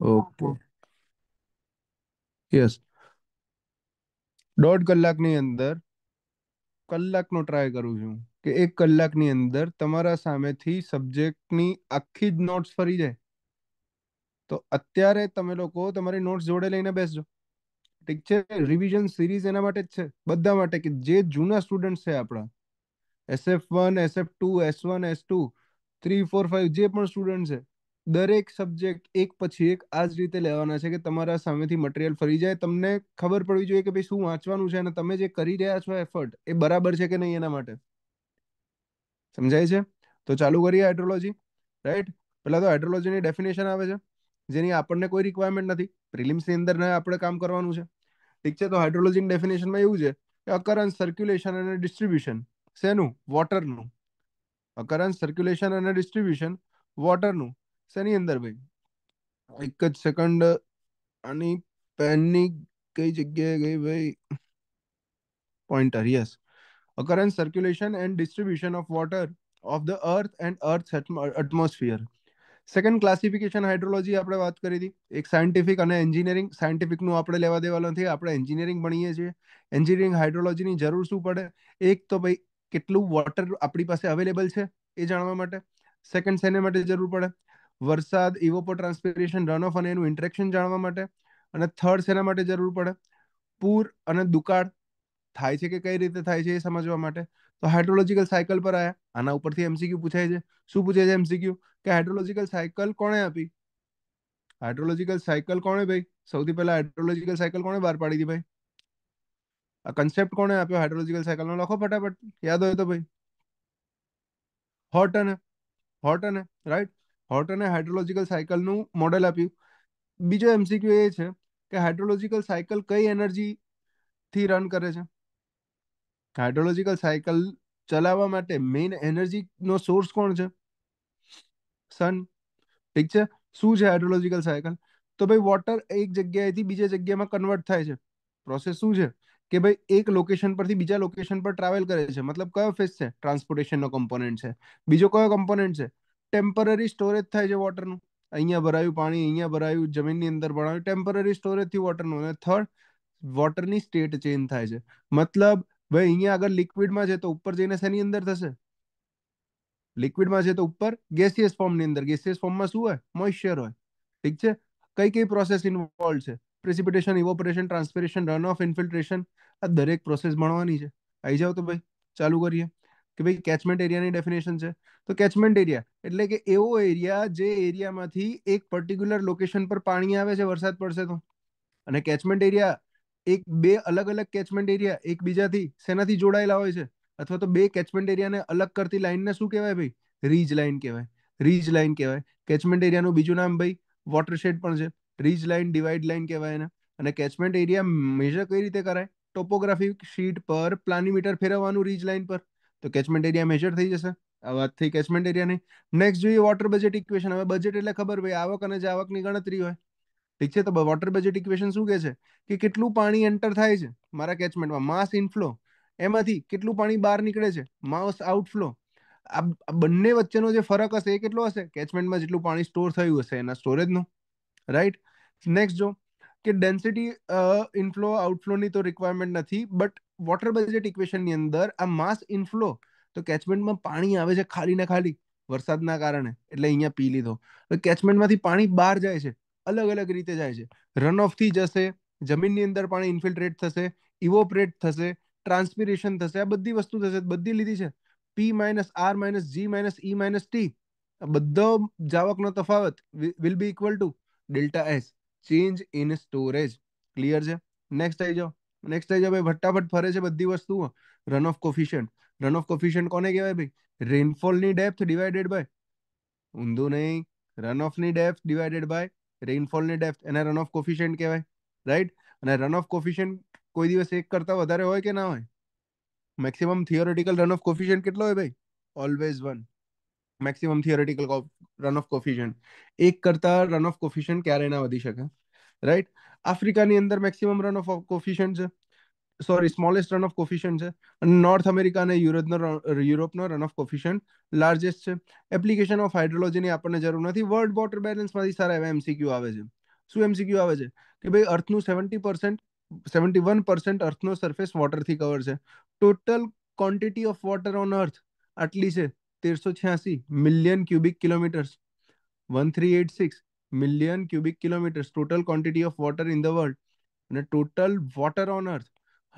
Okay yes દોઢ કલાકની અંદર કલાકનો ટ્રાય કરું છું કે એક કલાકની અંદર તમારા સામેથી સબ્જેક્ટની આખી જ નોટ્સ ફરી જાય તો અત્યારે તમે લોકો તમારી નોટ્સ જોડે લઈને બેસજો ઠીક છે રિવિઝન સિરીઝ એના માટે જ છે બધા માટે કે જે જૂના સ્ટુડન્ટ છે આપણા SF one SF two S one S two three four five જે પણ સ્ટુડન્ટ છે દરેક સબ્જેક્ટ એક પછી એક આ જ રીતે લેવાના છે કે તમારા સામેથી મટીરિયલ ફરી જાય તમને ખબર પડવી જોઈએ કે ભાઈ શું વાંચવાનું છે અને તમે જે કરી રહ્યા છો એફર્ટ એ બરાબર છે કે નહીં એના માટે સમજાય છે તો ચાલુ કરીએ હાઇડ્રોલોજી રાઈટ પહેલાં તો હાઇડ્રોલોજીની ડેફિનેશન આવે છે જેની આપણને કોઈ રિક્વાયરમેન્ટ નથી પ્રિલિમ્સની અંદર આપણે કામ કરવાનું છે ઠીક છે તો હાઇડ્રોલોજીની ડેફિનેશનમાં એવું છે કે અકરન્સ સર્ક્યુલેશન અને ડિસ્ટ્રીબ્યુશન શેનું વોટરનું અકરન્સ સર્ક્યુલેશન અને ડિસ્ટ્રીબ્યુશન વોટરનું શેની અંદર ભાઈ એક જ સેકન્ડ આની પેનની કઈ જગ્યાએ ગઈ ભાઈ pointer yes occurrence circulation and distribution of water of the earth and earth atmosphere second classification hydrology આપણે વાત કરી હતી એક સાયન્ટિફિક અને એન્જિનિયરિંગ સાયન્ટિફિકનું આપણે લેવા દેવાનું નથી આપણે એન્જિનિયરિંગ ભણીએ છીએ એન્જિનિયરિંગ હાઇડ્રોલોજીની જરૂર શું પડે એક તો ભાઈ કેટલું વોટર આપણી પાસે અવેલેબલ છે એ જાણવા માટે સેકન્ડ શેને માટે જરૂર પડે વરસાદ ઇવોપો રન ઓફ અને એનું ઇન્ટરેક્શન જાણવા માટે અને થર્ડ શેના માટે જરૂર પડે પૂર અને દુકાળ થાય છે કે કઈ રીતે થાય છે એ સમજવા માટે તો હાઇડ્રોલોજીકલ સાયકલ પર આવ્યા આના ઉપરથી એમસીક્યુ પૂછાય છે શું પૂછે છે એમસીક્યુ કે હાઇડ્રોલોજીકલ સાયકલ કોણે આપી હાઇડ્રોલોજીકલ સાયકલ કોણે ભાઈ સૌથી પહેલા હાઇડ્રોલોજીકલ સાયકલ કોણે બહાર પાડી હતી ભાઈ આ કન્સેપ્ટ કોણે આપ્યો હાઇડ્રોલોજીકલ સાયકલનો લખો ફટાફટ યાદ હોય તો ભાઈ હોટન હોટન રાઈટ હોટ અને હાઇડ્રોલોજિકલ સાયકલનું મોડેલ આપ્યું બીજો એમસીક્યુ એ છે કે હાઇડ્રોલોજિકલ સાયકલ કઈ એનર્જીથી રન કરે છે હાઇડ્રોલોજિકલ સાયકલ ચલાવવા માટે મેઇન એનર્જીનો સોર્સ કોણ છે સન ઠીક છે શું છે હાઇડ્રોલોજિકલ સાયકલ તો ભાઈ વોટર એક જગ્યાએથી બીજા જગ્યામાં કન્વર્ટ થાય છે પ્રોસેસ શું છે કે ભાઈ એક લોકેશન પરથી બીજા લોકેશન પર ટ્રાવેલ કરે છે મતલબ કયો ફેસ છે ટ્રાન્સપોર્ટેશનનો કમ્પોનન્ટ છે બીજો કયો કમ્પોનન્ટ છે ટેમ્પરરી સ્ટોરેજ થાય છે વોટરનું અહીંયા ભરાયું પાણી અહીંયા ભરાયું જમીનની અંદર ભરાયું ટેમ્પરરી સ્ટોરેજથી વોટરનું અને થર્ડ વોટરની સ્ટેટ ચેન્જ થાય છે મતલબ ભાઈ અહીંયા આગળ લિક્વિડમાં છે તો ઉપર જઈને શેની અંદર થશે લિક્વિડમાં છે તો ઉપર ગેસિયસ ફોર્મની અંદર ગેસિયસ ફોર્મમાં શું હોય મોઇશ્ચર હોય ઠીક છે કઈ કઈ પ્રોસેસ ઇન્વોલ્વ છે precipitation evaporation transpiration run off infiltration આ દરેક પ્રોસેસ ભણવાની છે આવી જાવ તો ભાઈ ચાલુ કરીએ કે ભાઈ કેચમેન્ટ એરિયાની ડેફિનેશન છે તો કેચમેન્ટ એરિયા એટલે કે એવો એરિયા જે એરિયામાંથી એક પર્ટિક્યુલર લોકેશન પર પાણી આવે છે વરસાદ પડશે તો અને કેચમેન્ટ એરિયા એક બે અલગ અલગ કેચમેન્ટ એરિયા એકબીજાથી શેનાથી જોડાયેલા હોય છે અથવા તો બે કેચમેન્ટ એરિયાને અલગ કરતી લાઇનને શું કહેવાય ભાઈ રીજ લાઇન કહેવાય રીજ લાઇન કહેવાય કેચમેન્ટ એરિયાનું બીજું નામ ભાઈ વોટરશેડ પણ છે રીજ લાઇન ડિવાઇડ લાઇન કહેવાય એને અને કેચમેન્ટ એરિયા મેજર કઈ રીતે કરાય ટોપોગ્રાફિક શીટ પર પ્લાનિમીટર ફેરવવાનું રીજ લાઇન પર તો કેચમેન્ટ એરિયા મેજર થઈ જશે આ વાત થઈ કેચમેન્ટ એરિયાની નેક્સ્ટ જોઈએ વોટર બજેટ ઇક્વેશન હવે બજેટ એટલે ખબર ભાઈ આવક અને જાવકની ગણતરી હોય ઠીક છે તો વોટર બજેટ ઇક્વેશન શું કહે છે કે કેટલું પાણી એન્ટર થાય છે મારા કેચમેન્ટમાં માસ ઇનફ્લો એમાંથી કેટલું પાણી બહાર નીકળે છે માસ આઉટફ્લો આ બંને વચ્ચેનો જે ફરક હશે એ કેટલો હશે કેચમેન્ટમાં જેટલું પાણી સ્ટોર થયું હશે એના સ્ટોરેજનું રાઈટ નેક્સ્ટ જો કે ડેન્સિટી ઇનફ્લો આઉટફ્લોની તો રિક્વાયરમેન્ટ નથી બટ વોટર બજેટ ઇક્વેશનની અંદર આ માસ ઇન્ફ્લો તો કેચમેન્ટમાં પાણી આવે છે ખાલી ને ખાલી વરસાદના કારણે એટલે અહીંયા પી લીધો કેચમેન્ટમાંથી પાણી બહાર જાય છે અલગ અલગ રીતે જાય છે રન ઓફથી જશે જમીનની અંદર પાણી ઇન્ફિલ્ટ્રેટ થશે ઇવોપરેટ થશે ટ્રાન્સપિરેશન થશે આ બધી વસ્તુ થશે બધી લીધી છે P minus R minus G minus E minus T બધો જાવકનો તફાવત will be equal to delta S change in storage clear છે નેક્સ્ટ આવી જાઓ નેક્સ્ટ થઈ જાય ભાઈ ભટ્ટાભટ ફરે છે બધી વસ્તુઓ run off coefficient run off coefficient કોને કહેવાય ભાઈ રેનફોલની ડેપ્થ ડિવાઇડેડ બાય ઊંધું નહીં રન ઓફની ડેપ્થ ડિવાઇડેડ બાય રેઇનફોલની ડેપ્થ એને રન ઓફ કોફિશિયન્ટ કહેવાય રાઈટ અને રન ઓફ કોફિશિયન્ટ કોઈ દિવસ એક કરતાં વધારે હોય કે ના હોય maximum theoretical run off coefficient કેટલો હોય ભાઈ always one maximum theoretical run off coefficient એક કરતાં રન ઓફ કોફિશિયન્ટ ક્યારે ના વધી શકે રાઈટ આફ્રિકાની અંદર મેક્સિમમ રન ઓફ કોફિશિયન્ટ છે sorry smallest run off coefficient છે અને નોર્થ અમેરિકા અને યુરોપનો યુરોપનો રન ઓફ કોફિશિયન્ટ લાર્જેસ્ટ છે એપ્લિકેશન ઓફ હાઇડ્રોલોજીની આપણને જરૂર નથી વર્લ્ડ વોટર બેલેન્સમાંથી સારા એવા એમસીક્યુ આવે છે શું એમસીક્યુ આવે છે કે ભાઈ અર્થનું seventy percent seventy one percent અર્થનો સરફેસ વોટરથી કવર છે total quantity of water on earth આટલી છે તેરસો છ્યાસી million cubic kilometers one three eight six million cubic kilometers total quantity of water in the world અને total water on earth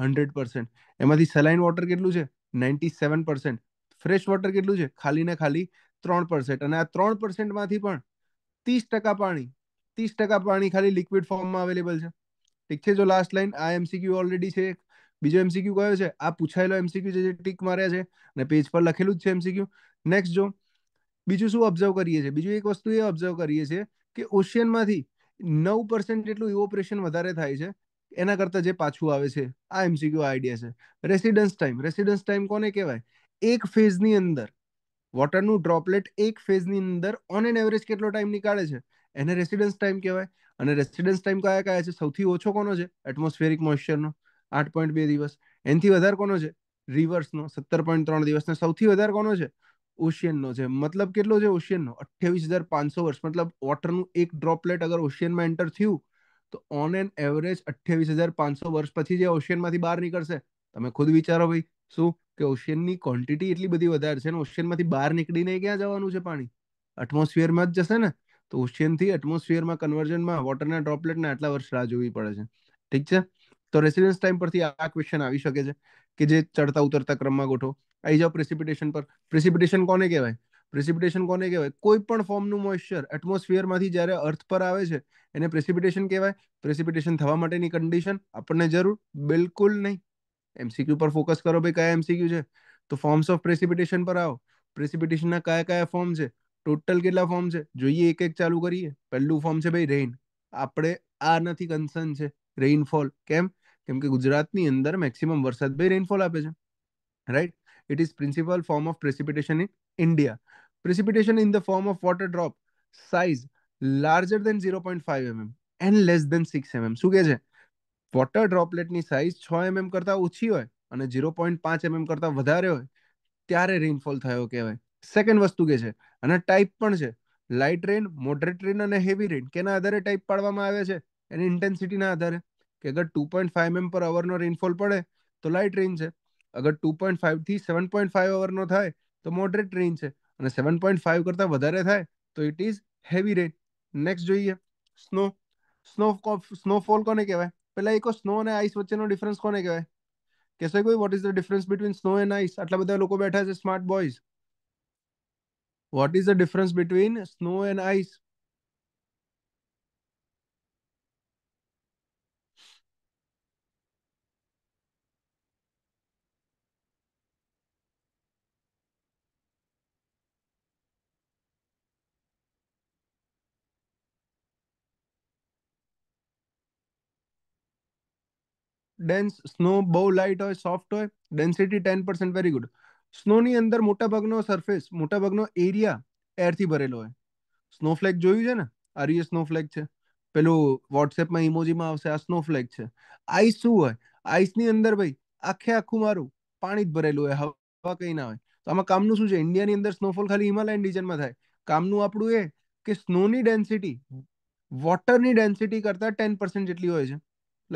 hundred percent એમાંથી saline water કેટલું છે ninety seven percent fresh water કેટલું છે ખાલી ને ખાલી ત્રણ પર્સન્ટ અને આ ત્રણ પર્સન્ટમાંથી પણ ત્રીસ ટકા પાણી ત્રીસ ટકા પાણી ખાલી લિક્વિડ ફોર્મમાં અવેલેબલ છે ઠીક છે જો લાસ્ટ લાઇન આ એમસીક્યુ ઓલરેડી છે બીજો એમસીક્યુ કયો છે આ પૂછાયેલો એમસીક્યુ જે ટીક માર્યા છે અને પેજ પર લખેલું જ છે એમસીક્યુ નેક્સ્ટ જો બીજું શું ઓબ્ઝર્વ કરીએ છીએ બીજું એક વસ્તુ એ ઓબ્ઝર્વ કરીએ છીએ કે ઓશિયનમાંથી નવ પર્સન્ટ જેટલું ઇવોપરેશન વધારે થાય છે એના કરતાં જે પાછું આવે છે આ એમસીક્યુ આઈડિયા છે રેસિડન્સ ટાઈમ રેસિડન્સ ટાઈમ કોને કહેવાય એક ફેઝની અંદર વોટરનું ડ્રોપલેટ એક ફેઝની અંદર ઓન એન એવરેજ કેટલો ટાઈમ નીકાળે છે એને રેસિડન્સ ટાઈમ કહેવાય અને રેસિડન્સ ટાઈમ કયા કયા છે સૌથી ઓછો કોનો છે એટમોસ્ફેરિક મોઇશ્ચરનો આઠ પોઈન્ટ બે દિવસ એનાથી વધારે કોનો છે રિવર્સનો સત્તર પોઈન્ટ ત્રણ દિવસનો સૌથી વધારે કોનો છે ઓશિયનનો છે મતલબ કેટલો છે ઓશિયનનો અઠ્યાવીસ હજાર પાંચસો વર્ષ મતલબ વોટરનું એક ડ્રોપલેટ અગર ઓશિયનમાં એન્ટર થયું તો ઓન એન એવરેજ અઠ્યાવીસ હજાર પાંચસો વર્ષ પછી જે ઓશિયનમાંથી બહાર નીકળશે તમે ખુદ વિચારો ભાઈ શું કે ઓશિયનની ક્વોન્ટિટી એટલી બધી વધારે છે ને ઓશિયનમાંથી બહાર નીકળીને ક્યાં જવાનું છે પાણી એટમોસ્ફિયરમાં જ જશે ને તો ઓશિયનથી એટમોસ્ફિયરમાં કન્વર્જનમાં વોટરના ડ્રોપલેટને આટલા વર્ષ રાહ જોવી પડે છે ઠીક છે તો રેસિડન્સ ટાઈમ પરથી આ ક્વેશ્ચન આવી શકે છે કે જે ચડતા ઉતરતા ક્રમમાં ગોઠવો આવી જાઓ પ્રેસિપિટેશન પર પ્રેસિપિટેશન કોને કહેવાય પ્રેસિપિટેશન કોને કહેવાય કોઈ પણ ફોર્મનું મોઇશ્ચર એટમોસ્ફિયરમાંથી જ્યારે અર્થ પર આવે છે એને પ્રેસિપિટેશન કહેવાય પ્રેસિપિટેશન થવા માટેની કન્ડિશન આપણને જરૂર બિલકુલ નહીં એમસીક્યુ પર ફોકસ કરો ભાઈ કયા એમસીક્યુ છે તો ફોર્મ્સ ઓફ પ્રેસિપિટેશન પર આવો પ્રેસિપિટેશનના કયા કયા ફોર્મ છે ટોટલ કેટલા ફોર્મ છે જોઈએ એક એક ચાલુ કરીએ પહેલું ફોર્મ છે ભાઈ રેઇન આપણે આ નથી કન્સર્ન છે રેઇનફોલ કેમ કેમ કે ગુજરાતની અંદર મેક્સિમમ વરસાદ ભાઈ રેઇનફોલ આપે છે right It is principal form of precipitation in India. Precipitation in the form of water drop size larger than 0.5 mm and less than 6 mm. શું કહે છે વોટર ડ્રોપલેટની સાઇઝ છ એમએમ mm કરતા ઓછી હોય અને ઝીરો પોઈન્ટ પાંચ એમએમ કરતા વધારે હોય ત્યારે રેનફોલ થયો કહેવાય સેકન્ડ વસ્તુ કે છે અને ટાઈપ પણ છે લાઇટ રેન મોડરેટ રેન અને હેવી રેન કેના આધારે ટાઈપ પાડવામાં આવે છે એની ઇન્ટેન્સિટીના આધારે કે અગર ટુ પોઈન્ટ ફાઈવ એમએમ પર અવરનો રેનફોલ પડે તો લાઇટ રેન છે અગર ટુ પોઈન્ટ ફાઈવ થી સેવન પોઈન્ટ ફાઈવ અવરનો થાય તો મોડરેટ રેન છે અને સેવન પોઈન્ટ ફાઈવ કરતાં વધારે થાય તો it is heavy rain next જોઈએ સ્નો સ્નો સ્નોફોલ કોને કહેવાય પહેલાં એક સ્નો અને આઈસ વચ્ચેનો ડિફરન્સ કોને કહેવાય કહેશે કોઈ what is the difference between snow and ice આટલા બધા લોકો બેઠા છે smart boys what is the difference between snow and ice dense snow બહુ લાઇટ હોય સોફ્ટ હોય density ten percent very good સ્નોની અંદર મોટાભાગનો સરફેસ મોટાભાગનો એરિયા એરથી ભરેલો હોય સ્નોફ્લેક જોયું છે ને આર આર્ય સ્નોફ્લેક છે પેલું વોટ્સએપમાં ઇમોજીમાં આવશે આ સ્નોફ્લેક છે આઈસ શું હોય આઈસની અંદર ભાઈ આખે આખું મારું પાણી જ ભરેલું હોય હવા કંઈ ના હોય તો આમાં કામનું શું છે ઇન્ડિયાની અંદર સ્નોફોલ ખાલી હિમાલયન રિજનમાં થાય કામનું આપણું એ કે સ્નોની ડેન્સિટી વોટરની ડેન્સિટી કરતાં ટેન પર્સન્ટ જેટલી હોય છે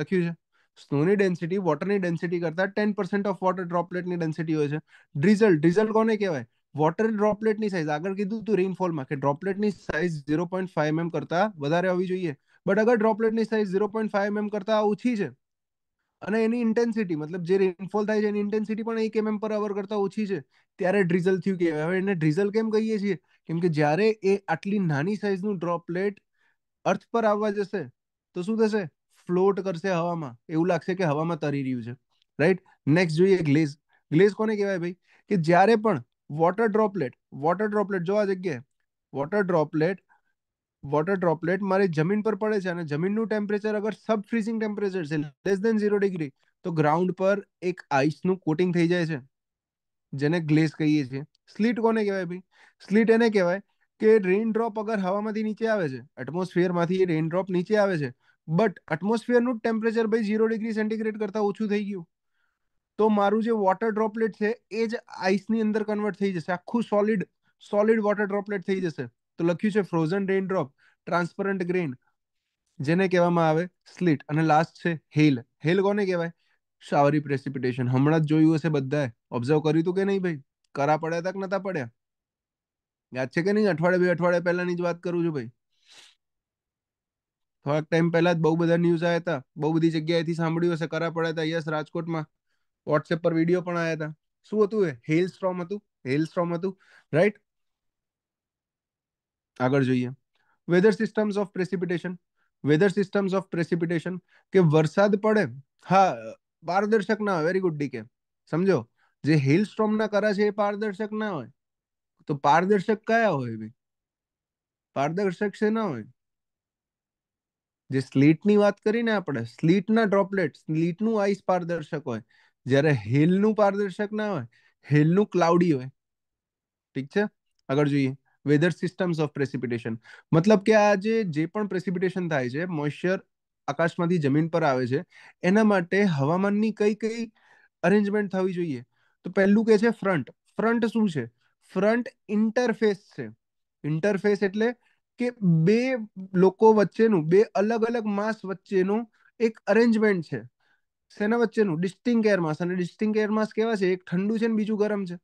લખ્યું છે સ્નોની ડેન્સિટી વોટરની ડેન્સિટી કરતા ટેન પર્સન્ટ ઓફ વોટર ડ્રોપલેટની ડેન્સિટી હોય છે ડ્રીઝલ ડ્રીઝલ કોને કહેવાય વોટર ડ્રોપલેટની સાઇઝ આગળ કીધું તું રેઇનફોલમાં કે ડ્રોપલેટની size zero point five mm કરતા વધારે હોવી જોઈએ બટ અગર ડ્રોપલેટની size zero point five mm કરતા ઓછી છે અને એની ઇન્ટેન્સિટી મતલબ જે રેઇનફોલ થાય છે એની ઇન્ટેન્સિટી પણ એક એમએમ mm પર અવર કરતા ઓછી છે ત્યારે ડ્રીઝલ થયું કહેવાય હવે એને ડ્રીઝલ કેમ કહીએ છીએ કેમ કે જ્યારે એ આટલી નાની સાઇઝનું ડ્રોપલેટ અર્થ પર આવવા જશે તો શું થશે ફ્લોટ કરશે હવામાં એવું લાગશે કે હવામાં તરી રહ્યું છે રાઈટ નેક્સ્ટ જોઈએ ગ્લેઝ ગ્લેઝ કોને કહેવાય ભાઈ કે જ્યારે પણ વોટર ડ્રોપલેટ વોટર ડ્રોપલેટ જોવા જગ્યાએ વોટર ડ્રોપલેટ વોટર ડ્રોપલેટ મારી જમીન પર પડે છે અને જમીનનું ટેમ્પરેચર અગર સબ ફ્રીઝિંગ ટેમ્પરેચર છે લેસ દેન ઝીરો ડિગ્રી તો ગ્રાઉન્ડ પર એક આઈસનું કોટિંગ થઈ જાય છે જેને ગ્લેઝ કહીએ છીએ સ્લીટ કોને કહેવાય ભાઈ સ્લીટ એને કહેવાય કે રેઇન ડ્રોપ અગર હવામાંથી નીચે આવે છે એટમોસ્ફિયરમાંથી એ રેઇન ડ્રોપ નીચે આવે છે બટ એટમોસ્ફિયરનું ટેમ્પરેચર ભાઈ ઝીરો ડિગ્રી સેન્ટીગ્રેડ કરતાં ઓછું થઈ ગયું તો મારું જે વોટર ડ્રોપલેટ છે એ જ આઈસની અંદર કન્વર્ટ થઈ જશે આખું સોલિડ સોલિડ વોટર ડ્રોપલેટ થઈ જશે તો લખ્યું છે frozen rain drop transparent grain જેને કહેવામાં આવે સ્લીટ અને લાસ્ટ છે હેલ હેલ કોને કહેવાય શાવરી પ્રેસિપિટેશન હમણાં જ જોયું હશે બધાએ ઓબ્ઝર્વ કર્યું હતું કે નહીં ભાઈ કરા પડ્યા તક નતા પડ્યા યાદ છે કે નહીં અઠવાડિયા બે અઠવાડિયા પહેલાની જ વાત કરું છું ભાઈ થોડાક ટાઈમ પહેલા જ બહુ બધા ન્યૂઝ આવ્યા હતા બહુ બધી જગ્યાએથી સાંભળ્યું હશે કરા પડ્યા હતા યસ રાજકોટમાં વોટ્સએપ પર વિડીયો પણ આવ્યા હતા શું હતું એ હેલ સ્ટ્રોમ હતું હેલ સ્ટ્રોમ હતું રાઈટ આગળ જોઈએ weather systems of precipitation weather systems of precipitation કે વરસાદ પડે હા પારદર્શક ના હોય વેરી ગુડ ડીકે સમજો જે હિલ સ્ટ્રોમના કરા છે એ પારદર્શક ના હોય તો પારદર્શક કયા હોય પારદર્શક છે ના હોય જે સ્લીટની વાત કરીને આપણે સ્લીટના ડ્રોપલેટ સ્લીટનું આઈસ પારદર્શક હોય જ્યારે હેલનું પારદર્શક ના હોય હેલનું ક્લાઉડી હોય ઠીક છે આગળ જોઈએ વેધર સિસ્ટમ્સ ઓફ પ્રેસિપિટેશન મતલબ કે આ જે જે પણ પ્રેસિપિટેશન થાય છે મોઇશ્ચર આકાશમાંથી જમીન પર આવે છે એના માટે હવામાનની કઈ કઈ અરેન્જમેન્ટ થવી જોઈએ તો પહેલું કે છે ફ્રન્ટ ફ્રન્ટ શું છે ફ્રન્ટ ઇન્ટરફેસ છે ઇન્ટરફેસ એટલે કે બે લોકો વચ્ચેનું બે અલગ અલગ માસ વચ્ચેનું એક અરેન્જમેન્ટ છે શેના વચ્ચેનું ડિસ્ટિંગ એર માસ અને ડિસ્ટિંગ એર માસ કેવા છે એક ઠંડુ છે ને બીજું ગરમ છે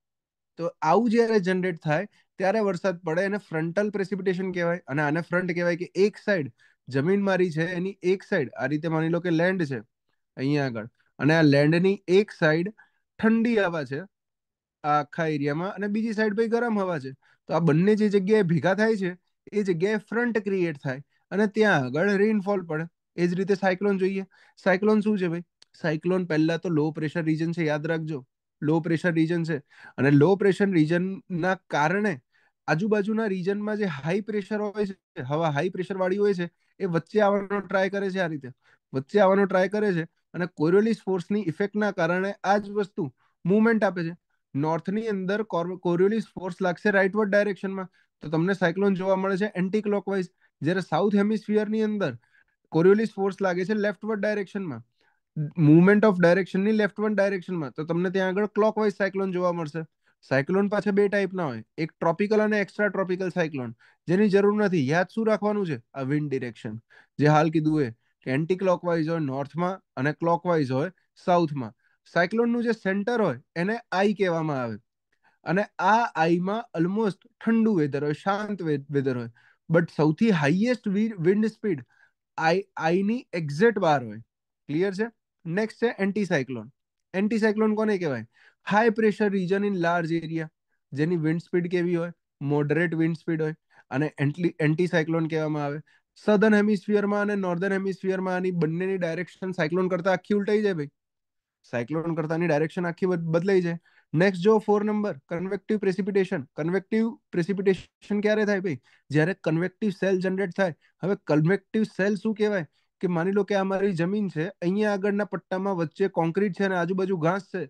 તો આવું જ્યારે જનરેટ થાય ત્યારે વરસાદ પડે એને ફ્રન્ટલ પ્રેસિપિટેશન કહેવાય અને આને ફ્રન્ટ કહેવાય કે એક સાઈડ જમીન મારી છે એની એક સાઈડ આ રીતે માની લો કે લેન્ડ છે અહીંયા આગળ અને આ લેન્ડની એક સાઈડ ઠંડી હવા છે આ આખા એરિયામાં અને બીજી સાઈડ ભાઈ ગરમ હવા છે તો આ બંને જે જગ્યાએ ભેગા થાય છે એ જગ્યાએ ફ્રન્ટ ક્રિએટ થાય અને ત્યાં આગળ રેઇનફોલ પડે એ જ રીતે સાયક્લોન જોઈએ સાયક્લોન શું છે ભાઈ સાયક્લોન પહેલા તો લો પ્રેશર રીજન છે યાદ રાખજો લો પ્રેશર રીજન છે અને લો પ્રેશર રીજનના કારણે આજુબાજુના રીજનમાં જે હાઈ પ્રેશર હોય છે હવા હાઈ પ્રેશર વાળી હોય છે એ વચ્ચે આવવાનો ટ્રાય કરે છે આ રીતે વચ્ચે આવવાનો ટ્રાય કરે છે અને કોરોલિસ ફોર્સની ઇફેક્ટના કારણે આ જ વસ્તુ મુવમેન્ટ આપે છે નોર્થની અંદર કોરોલિસ ફોર્સ લાગશે રાઇટવર્ડ ડાયરેક્શનમાં તો તમને સાયક્લોન જોવા મળે છે એન્ટી ક્લોકવાઇઝ જ્યારે સાઉથ હેમિસ્ફિયરની અંદર કોરિયોલિસ ફોર્સ લાગે છે લેફ્ટવર્ડ ડાયરેક્શનમાં મુવમેન્ટ ઓફ ડાયરેક્શનની લેફ્ટવર્ડ ડાયરેક્શનમાં તો તમને ત્યાં આગળ ક્લોકવાઇઝ સાયક્લોન જોવા મળશે સાયક્લોન પાછા બે ટાઈપના હોય એક ટ્રોપિકલ અને એક્સ્ટ્રા ટ્રોપિકલ સાયક્લોન જેની જરૂર નથી યાદ શું રાખવાનું છે આ વિન્ડ ડિરેક્શન જે હાલ કીધું એ કે એન્ટી ક્લોકવાઇઝ હોય નોર્થમાં અને ક્લોકવાઇઝ હોય સાઉથમાં સાયક્લોનનું જે સેન્ટર હોય એને આઈ કહેવામાં આવે અને આ આઈમાં ઓલમોસ્ટ ઠંડુ વેધર હોય શાંત વેધર હોય બટ સૌથી હાઈએસ્ટ વિન્ડ સ્પીડ આઈ આઈની એક્ઝેક્ટ બહાર હોય ક્લિયર છે નેક્સ્ટ છે એન્ટીસાયક્લોન એન્ટીસાયક્લોન કોને કહેવાય high pressure region in large area જેની વિન્ડ સ્પીડ કેવી હોય મોડરેટ વિન્ડ સ્પીડ હોય અને એન્ટલી એન્ટીસાયક્લોન કહેવામાં આવે સદન હેમિસ્ફિયરમાં અને નોર્ધન હેમિસ્ફિયરમાં આની બંનેની ડાયરેક્શન સાયક્લોન કરતાં આખી ઉલટાઈ જાય ભાઈ સાયક્લોન કરતાની ડાયરેક્શન આખી બદલાઈ જાય નેક્સ્ટ જો four number convective precipitation convective precipitation ક્યારે થાય ભાઈ જ્યારે કન્વેક્ટિવ સેલ જનરેટ થાય હવે કન્વેક્ટિવ સેલ શું કહેવાય કે માની લો કે આ મારી જમીન છે અહીંયા આગળના પટ્ટામાં વચ્ચે કોન્ક્રીટ છે અને આજુબાજુ ઘાસ છે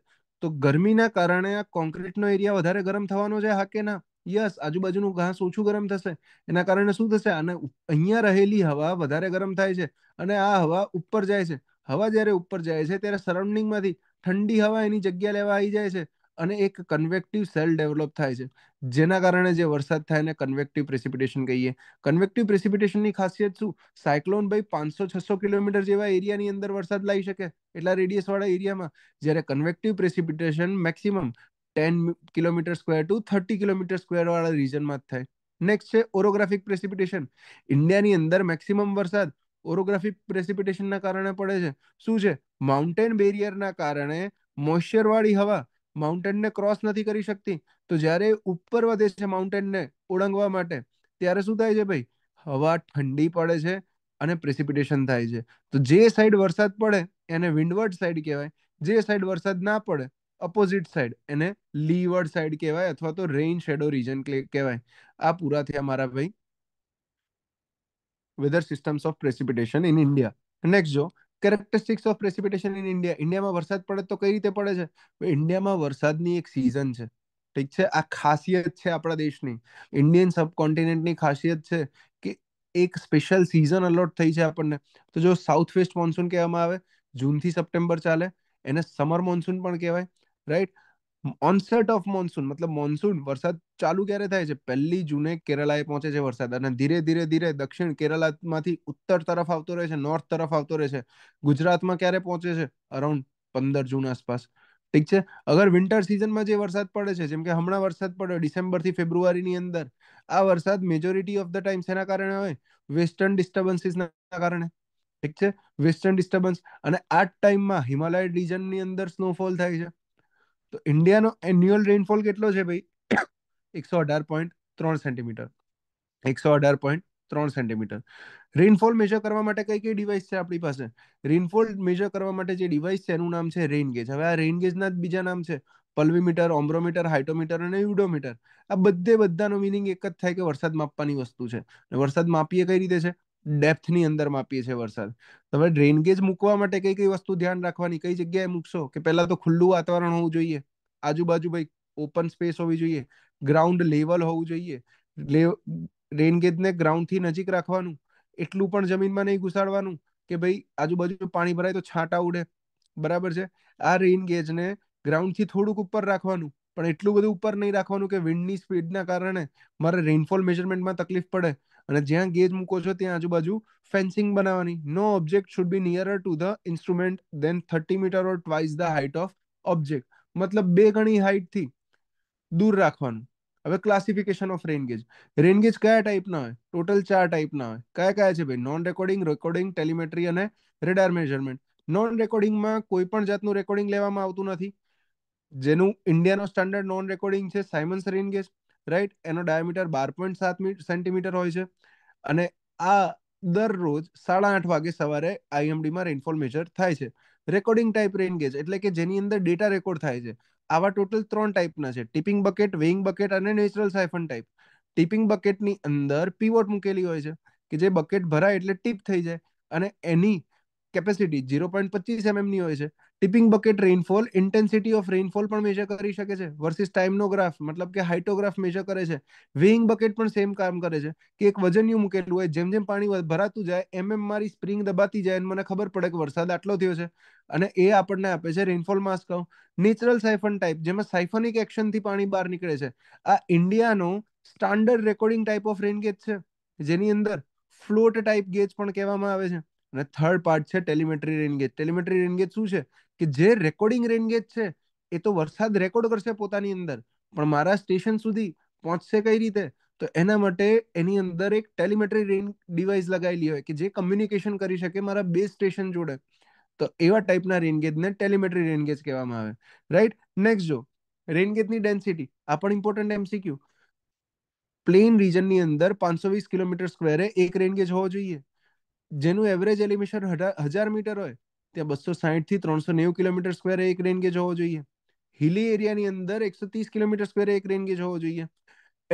તો ગરમીના કારણે આ કોન્ક્રીટનો એરિયા વધારે ગરમ થવાનો છે હા કે ના યસ આજુબાજુનું ઘાસ ઓછું ગરમ થશે એના કારણે શું થશે અને અહીંયા રહેલી હવા વધારે ગરમ થાય છે અને આ હવા ઉપર જાય છે હવા જ્યારે ઉપર જાય છે ત્યારે સરાઉન્ડિંગમાંથી ઠંડી હવા એની જગ્યા લેવા આવી જાય છે અને એક કન્વેક્ટિવ સેલ ડેવલપ થાય છે જેના કારણે જે વરસાદ થાય એને કન્વેક્ટિવ પ્રેસિપિટેશન કહીએ કન્વેક્ટિવ પ્રેસિપિટેશનની ખાસિયત શું સાયક્લોન ભાઈ પાંચસો છસો કિલોમીટર જેવા એરિયાની અંદર વરસાદ લાવી શકે એટલા રેડિયસવાળા એરિયામાં જ્યારે convective precipitation maximum ten kilometer square to thirty kilometer સ્ક્વેરવાળા રિજનમાં જ થાય નેક્સ્ટ છે ઓરોગ્રાફિક પ્રેસિપિટેશન ઇન્ડિયાની અંદર મેક્સિમમ વરસાદ ઓરોગ્રાફિક પ્રેસિપિટેશનના કારણે પડે છે શું છે માઉન્ટેન બેરિયરના કારણે મોઇશ્ચરવાળી હવા માઉન્ટેનને ક્રોસ નથી કરી શકતી તો જ્યારે ઉપર વધે છે માઉન્ટેનને ઓળંગવા માટે ત્યારે શું થાય છે ભાઈ હવા ઠંડી પડે છે અને પ્રેસિપિટેશન થાય છે તો જે સાઈડ વરસાદ પડે એને વિન્ડવર્ડ સાઈડ કહેવાય જે સાઈડ વરસાદ ના પડે અપોઝિટ સાઈડ એને લીવર્ડ સાઈડ કહેવાય અથવા તો રેઇન શેડો રિજન કહેવાય આ પૂરા થયા મારા ભાઈ weather systems of precipitation in India next જો characteristics of precipitation in India ઇન્ડિયામાં વરસાદ પડે તો કઈ રીતે પડે છે ઇન્ડિયામાં વરસાદની એક સિઝન છે ઠીક છે આ ખાસિયત છે આપણા દેશની ઇન્ડિયન સબ ખાસિયત છે કે એક સ્પેશિયલ સિઝન અલોટ થઈ છે આપણને તો જો સાઉથ વેસ્ટ મોન્સૂન કહેવામાં આવે જૂનથી સપ્ટેમ્બર ચાલે એને સમર મોન્સૂન પણ કહેવાય રાઈટ ઓનસેટ ઓફ મોન્સૂન મતલબ મોન્સૂન વરસાદ ચાલુ ક્યારે થાય છે પહેલી જૂને કેરલાએ પહોંચે છે વરસાદ અને ધીરે ધીરે ધીરે દક્ષિણ કેરલામાંથી ઉત્તર તરફ આવતો રહે છે નોર્થ તરફ આવતો રહે છે ગુજરાતમાં ક્યારે પહોંચે છે અરાઉન્ડ પંદર જૂન આસપાસ ઠીક છે અગર વિન્ટર સિઝનમાં જે વરસાદ પડે છે જેમ કે હમણાં વરસાદ પડ્યો ડિસેમ્બરથી ફેબ્રુઆરીની અંદર આ વરસાદ મેજોરિટી ઓફ ધ ટાઈમ શેના કારણે હોય વેસ્ટર્ન ડિસ્ટર્બન્સીસના કારણે ઠીક છે વેસ્ટર્ન ડિસ્ટર્બન્સ અને આ ટાઈમમાં હિમાલય રિજનની અંદર સ્નોફોલ થાય છે તો ઇન્ડિયાનો એન્યુઅલ રેઇનફોલ કેટલો છે ભાઈ એકસો અઢાર પોઈન્ટ ત્રણ સેન્ટીમીટર એકસો અઢાર પોઈન્ટ ત્રણ સેન્ટીમીટર રેઇનફોલ મેઝર કરવા માટે કઈ કઈ ડિવાઇસ છે આપણી પાસે રેઇનફોલ મેજર કરવા માટે જે ડિવાઇસ છે એનું નામ છે રેઇન હવે આ રેઇનગેજના જ બીજા નામ છે પલ્વીમીટર ઓમ્બ્રોમીટર હાઇટોમીટર અને યુડોમીટર આ બધે બધાનો મિનિંગ એક જ થાય કે વરસાદ માપવાની વસ્તુ છે અને વરસાદ માપીએ કઈ રીતે છે ડેપ્થની અંદર માપીએ છીએ વરસાદ તમે ડ્રેન ગેજ મૂકવા માટે કઈ કઈ વસ્તુ ધ્યાન રાખવાની કઈ જગ્યાએ મૂકશો કે પહેલા તો ખુલ્લું વાતાવરણ હોવું જોઈએ આજુબાજુ ભાઈ ઓપન સ્પેસ હોવી જોઈએ ગ્રાઉન્ડ લેવલ હોવું જોઈએ રેન ગેજને ગ્રાઉન્ડથી નજીક રાખવાનું એટલું પણ જમીનમાં નહીં ઘુસાડવાનું કે ભાઈ આજુબાજુ પાણી ભરાય તો છાંટા ઉડે બરાબર છે આ રેઇન ગેજને ગ્રાઉન્ડથી થોડુંક ઉપર રાખવાનું પણ એટલું બધું ઉપર નહીં રાખવાનું કે વિન્ડની સ્પીડના કારણે મારે રેઇનફોલ મેજરમેન્ટમાં તકલીફ પડે અને જ્યાં ગેજ મૂકો છો ત્યાં આજુબાજુ ફેન્સિંગ બનાવવાની no object should be nearer to the instrument than thirty meter or twice the height of object મતલબ બે ગણી હાઇટથી દૂર રાખવાનું હવે ક્લાસિફિકેશન ઓફ રેન ગેજ કયા ટાઈપના હોય ટોટલ ચાર ટાઈપના હોય કયા કયા છે ભાઈ નોન રેકોર્ડિંગ રેકોર્ડિંગ ટેલિમેટ્રી અને રેડાર મેજરમેન્ટ નોન રેકોર્ડિંગમાં કોઈ પણ જાતનું રેકોર્ડિંગ લેવામાં આવતું નથી જેનું ઇન્ડિયાનો સ્ટાન્ડર્ડ નોન રેકોર્ડિંગ છે સાયમન્સ રેન રાઈટ એનો ડાયામીટર બાર પોઈન્ટ સાત સેન્ટીમીટર હોય છે અને આ દરરોજ સાડા આઠ વાગે સવારે આઈએમડીમાં રેનફોલ મેજર થાય છે રેકોર્ડિંગ ટાઈપ રેન ગેજ એટલે કે જેની અંદર ડેટા રેકોર્ડ થાય છે આવા ટોટલ ત્રણ ટાઈપના છે ટીપિંગ બકેટ વેઇંગ બકેટ અને નેચરલ સાયફન ટાઈપ ટીપિંગ બકેટની અંદર પીવોટ મૂકેલી હોય છે કે જે બકેટ ભરાય એટલે ટીપ થઈ જાય અને એની કેપેસિટી ઝીરો પોઈન્ટ પચીસ એમએમની હોય છે tipping bucket rainfall intensity of rainfall પણ મેજર કરી શકે છે વર્સિસ ટાઈમનો ગ્રાફ મતલબ કે હાઇટોગ્રાફ મેજર કરે છે વેઇંગ બકેટ પણ સેમ કામ કરે છે કે એક વજનિયું મૂકેલું હોય જેમ જેમ પાણી ભરાતું જાય એમ એમ મારી સ્પ્રિંગ દબાતી જાય અને મને ખબર પડે કે વરસાદ આટલો થયો છે અને એ આપણને આપે છે રેઇનફોલ માસ કહું નેચરલ સાયફન ટાઈપ જેમાં સાયફનિક એક્શનથી પાણી બહાર નીકળે છે આ ઇન્ડિયાનો standard recording type of rain gauge છે જેની અંદર ફ્લોટ ટાઈપ ગેજ પણ કહેવામાં આવે છે અને થર્ડ પાર્ટ છે telemetry rain gauge telemetry rain gauge શું છે કે જે રેકોર્ડિંગ રેનગેજ છે એ તો વરસાદ રેકોર્ડ કરશે પોતાની અંદર પણ મારા સ્ટેશન સુધી પહોંચશે કઈ રીતે તો એના માટે એની અંદર એક ટેલિમેટ્રી રેન ડિવાઇસ લગાવેલી હોય કે જે કમ્યુનિકેશન કરી શકે મારા બે સ્ટેશન જોડે તો એવા ટાઈપના રેનગેજને ટેલિમેટ્રી રેનગેજ કહેવામાં આવે રાઈટ નેક્સ્ટ જો રેનગેજની ડેન્સિટી આ પણ ઇમ્પોર્ટન્ટ એમસીક્યુ પ્લેન રીજનની અંદર પાંચસો વીસ કિલોમીટર સ્ક્વેરે એક રેનગેજ હોવો જોઈએ જેનું એવરેજ એલિમિશન હજાર મીટર હોય ત્યાં બસો સાહીઠ થી ત્રણસો નેવું કિલોમીટર સ્ક્વેર એક રેન ગેજ હોવો જોઈએ હિલી એરિયાની અંદર એકસો ત્રીસ કિલોમીટર સ્ક્વેર એક રેન ગેજ હોવો જોઈએ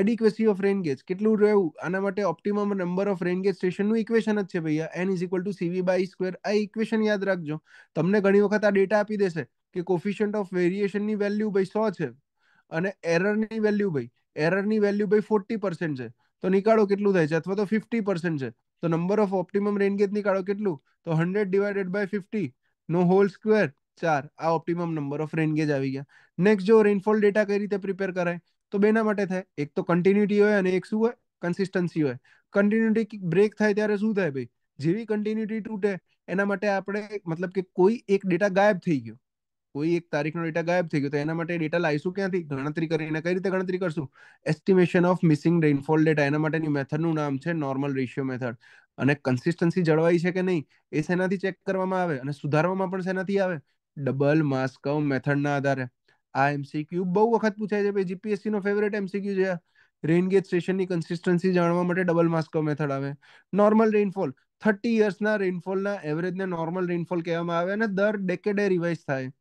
એડિક્વેસી ઓફ રેન કેટલું રહેવું આના માટે ઓપ્ટિમમ નંબર ઓફ રેન સ્ટેશનનું ઇક્વેશન જ છે ભૈયા N is equal to CV by square આ ઇક્વેશન યાદ રાખજો તમને ઘણી વખત આ ડેટા આપી દેશે કે કોફિશિયન્ટ ઓફ વેરિએશનની વેલ્યુ ભાઈ સો છે અને એરરની વેલ્યુ ભાઈ એરરની વેલ્યુ ભાઈ ફોર્ટી પર્સન્ટ છે તો નીકાળો કેટલું થાય છે અથવા તો ફિફ્ટી પર્સન્ટ છે તો number of optimum rain gauge નીકાળો કેટલું તો હંડ્રેડ ડિવાઇડેડ બાય ફિફ્ટી નો હોલ સ્ક્વેર ચાર આ ઓપ્ટિમમ નંબર ઓફ રેન આવી ગયા નેક્સ્ટ જો રેનફોલ ડેટા કઈ રીતે પ્રિપેર કરાય તો બેના માટે થાય એક તો કન્ટિન્યુટી હોય અને એક શું હોય કન્સિસ્ટન્સી હોય કન્ટિન્યુટી બ્રેક થાય ત્યારે શું થાય ભાઈ જેવી કન્ટિન્યુટી તૂટે એના માટે આપણે મતલબ કે કોઈ એક ડેટા ગાયબ થઈ ગયો કોઈ એક તારીખનો ડેટા ગાયબ થઈ ગયો તો એના માટે ડેટા લાવીશું ક્યાંથી ગણતરી કરીને કઈ રીતે ગણતરી કરશું estimation of missing rainfall data એના માટેની મેથડનું નામ છે નોર્મલ રેશિયો મેથડ અને કન્સિસ્ટન્સી જળવાઈ છે કે નહીં એ શેનાથી ચેક કરવામાં આવે અને સુધારવામાં પણ શેનાથી આવે ડબલ માસ મેથડના આધારે આ એમસીક્યુ બહુ વખત પૂછાય છે ભાઈ જીપીએસસી નો ફેવરેટ એમસીક્યુ છે રેનગેજ સ્ટેશનની કન્સિસ્ટન્સી જાણવા માટે ડબલ માસ્કો મેથડ આવે નોર્મલ રેઇનફોલ થર્ટી યર્સના રેઇનફોલના એવરેજને નોર્મલ રેઇનફોલ કહેવામાં આવે અને દર ડેકેડે રિવાઇઝ થાય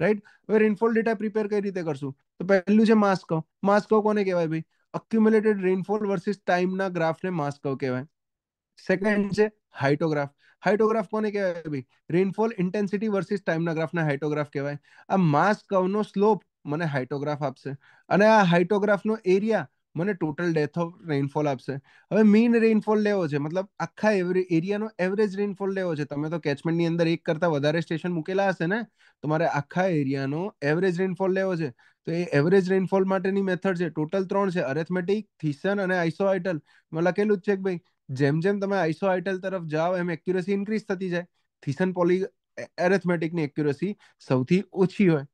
રાઈટ હવે રેનફોલ ડેટા પ્રિપેર કઈ રીતે કરશું તો પહેલું છે માસ્ક કવ માસ કોને કહેવાય ભાઈ અક્યુમ્યુલેટેડ રેનફોલ વર્સિસ ટાઈમના ગ્રાફને માસ્ક કવ કહેવાય સેકન્ડ છે હાઇટોગ્રાફ હાઇટોગ્રાફ કોને કહેવાય ભાઈ રેનફોલ ઇન્ટેન્સિટી વર્સિસ ટાઈમના ગ્રાફના હાઇટોગ્રાફ કહેવાય આ માસ્ક કવનો સ્લોપ મને હાઇટોગ્રાફ આપશે અને આ હાઇટોગ્રાફનો એરિયા મને ટોટલ ડેથ ઓફ રેઇનફોલ આપશે હવે મીન રેઇનફોલ લેવો છે મતલબ આખા એરિયાનો એવરેજ રેઇનફોલ લેવો છે તમે તો કેચમેન્ટની અંદર એક કરતાં વધારે સ્ટેશન મૂકેલા હશે ને તમારે આખા એરિયાનો એવરેજ રેઇનફોલ લેવો છે તો એ એવરેજ રેઇનફોલ માટેની મેથડ છે ટોટલ ત્રણ છે અરેથમેટિક થીસન અને આઈસો આઇટલ મેં લખેલું જ છે કે ભાઈ જેમ જેમ તમે આઈસો આઇટલ તરફ જાઓ એમ એક્યુરસી ઇન્ક્રીઝ થતી જાય થીસન પોલી એરેથમેટિકની એક્યુરસી સૌથી ઓછી હોય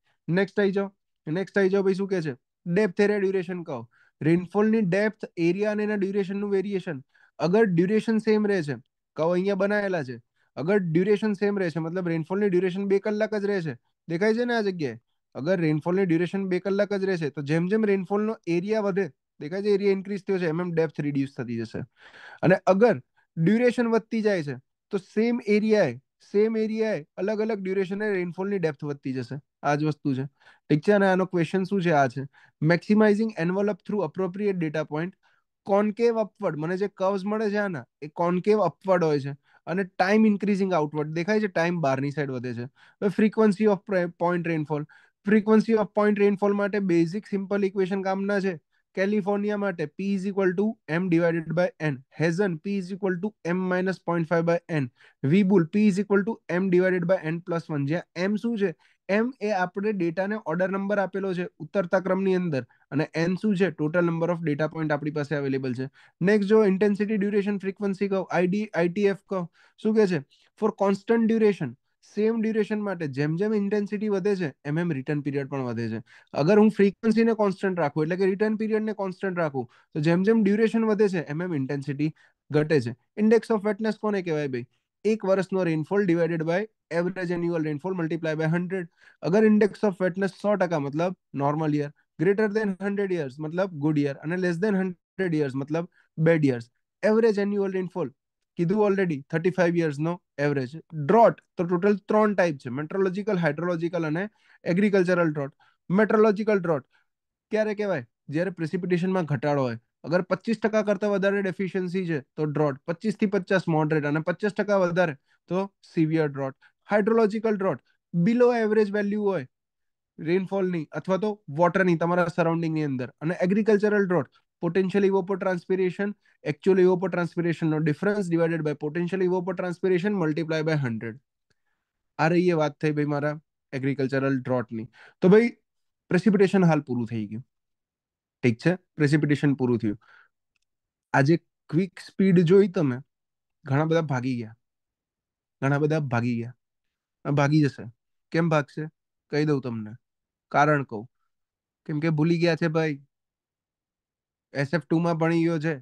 નેક્સ્ટ આવી જાઓ નેક્સ્ટ આવી જાઓ ભાઈ શું કે છે ડેપ એરિયા ડ્યુરેશન કહો રેનફોલની ડેપ્થ એરિયા અને એના ડ્યુરેશનનું વેરિએશન અગર ડ્યુરેશન સેમ રહે છે કહો અહીંયા બનાવેલા છે અગર ડ્યુરેશન સેમ રહે છે મતલબ રેનફોલની ડ્યુરેશન બે કલાક જ રહે છે દેખાય છે ને આ જગ્યાએ અગર રેનફોલની ડ્યુરેશન બે કલાક જ રહે છે તો જેમ જેમ રેનફોલનો એરિયા વધે દેખાય છે એરિયા ઇન્ક્રીઝ થયો છે એમ એમ ડેપ્થ રિડ્યુસ થતી જશે અને અગર ડ્યુરેશન વધતી જાય છે તો સેમ એરિયાએ સેમ એરિયાએ અલગ અલગ ડ્યુરેશને રેનફોલની ડેપ્થ વધતી જશે આ જ વસ્તુ છે ઠીક છે અને આનો ક્વેશ્ચન શું છે આ છે maximizing envelope through appropriate data point concave upward મને જે કર્વ્સ મળે છે આના એ કોન્કેવ અપવર્ડ હોય છે અને ટાઈમ ઇન્ક્રીઝિંગ આઉટવર્ડ દેખાય છે ટાઈમ બહારની સાઈડ વધે છે હવે frequency of point rainfall frequency of point rainfall માટે બેઝિક સિમ્પલ ઇક્વેશન કામના છે કેલિફોર્નિયા માટે p is equal to m divided by n હેઝન p is equal to m minus 0.5 by n વિબુલ p is equal to m divided by n plus 1 જ્યાં m શું છે m એ આપણે ડેટાને order number આપેલો છે ઉતરતા ક્રમની અંદર અને n શું છે total number of data point આપણી પાસે અવેલેબલ છે નેક્સ્ટ જો ઇન્ટેન્સિટી ડ્યુરેશન ફ્રીક્વન્સી કહો આઈડી આઈટીએફ કહો શું કહે છે for constant duration same duration માટે જેમ જેમ ઇન્ટેન્સિટી વધે છે એમ એમ રિટર્ન પિરિયડ પણ વધે છે અગર હું ફ્રીક્વન્સીને કોન્સ્ટન્ટ રાખું એટલે કે રિટર્ન પિરિયડને કોન્સ્ટન્ટ રાખું તો જેમ જેમ ડ્યુરેશન વધે છે એમ એમ ઇન્ટેન્સિટી ઘટે છે ઇન્ડેક્સ ઓફ વેટનેસ કોને કહેવાય ભાઈ એક વર્ષનો rainfall divided by average annual rainfall multiply by hundred અગર ઇન્ડેક્સ ઓફ વેટનેસ સો ટકા મતલબ normal year greater than hundred years મતલબ ગુડ યર અને લેસ દેન હંડ્રેડ યર્સ મતલબ bad years average annual rainfall કીધું ઓલરેડી થર્ટી ફાઈવ યર્સનો average drought તો ટોટલ ત્રણ ટાઈપ છે મેટ્રોલોજીકલ હાઇડ્રોલોજિકલ અને એગ્રીકલ્ચરલ ડ્રોટ મેટ્રોલોજિકલ ડ્રોટ ક્યારે કહેવાય જ્યારે પ્રિસિપિટેશનમાં ઘટાડો હોય અગર પચીસ ટકા કરતાં વધારે ડેફિશિયન્સી છે તો ડ્રોટ પચીસથી પચાસ મોડરેટ અને પચાસ ટકા વધારે તો severe drought hydrological drought below average value હોય રેનફોલની અથવા તો વોટરની તમારા સરાઉન્ડિંગની અંદર અને agricultural drought potential evapotranspiration, actual evapotranspiration no difference divided by potential evapotranspiration multiplied by 100. આ રહી એ વાત થઈ ભાઈ મારા એગ્રીકલ્ચરલ ડ્રોટની તો ભાઈ પ્રેસિપિટેશન હાલ પૂરું થઈ ગયું ઠીક છે પ્રેસિપિટેશન પૂરું થયું આજે ક્વિક સ્પીડ જોઈ તમે ઘણા બધા ભાગી ગયા ઘણા બધા ભાગી ગયા ભાગી જશે કેમ ભાગશે કહી દઉં તમને કારણ કહું કેમ કે ભૂલી ગયા છે ભાઈ એસએફ ટુ માં ભણી ગયો છે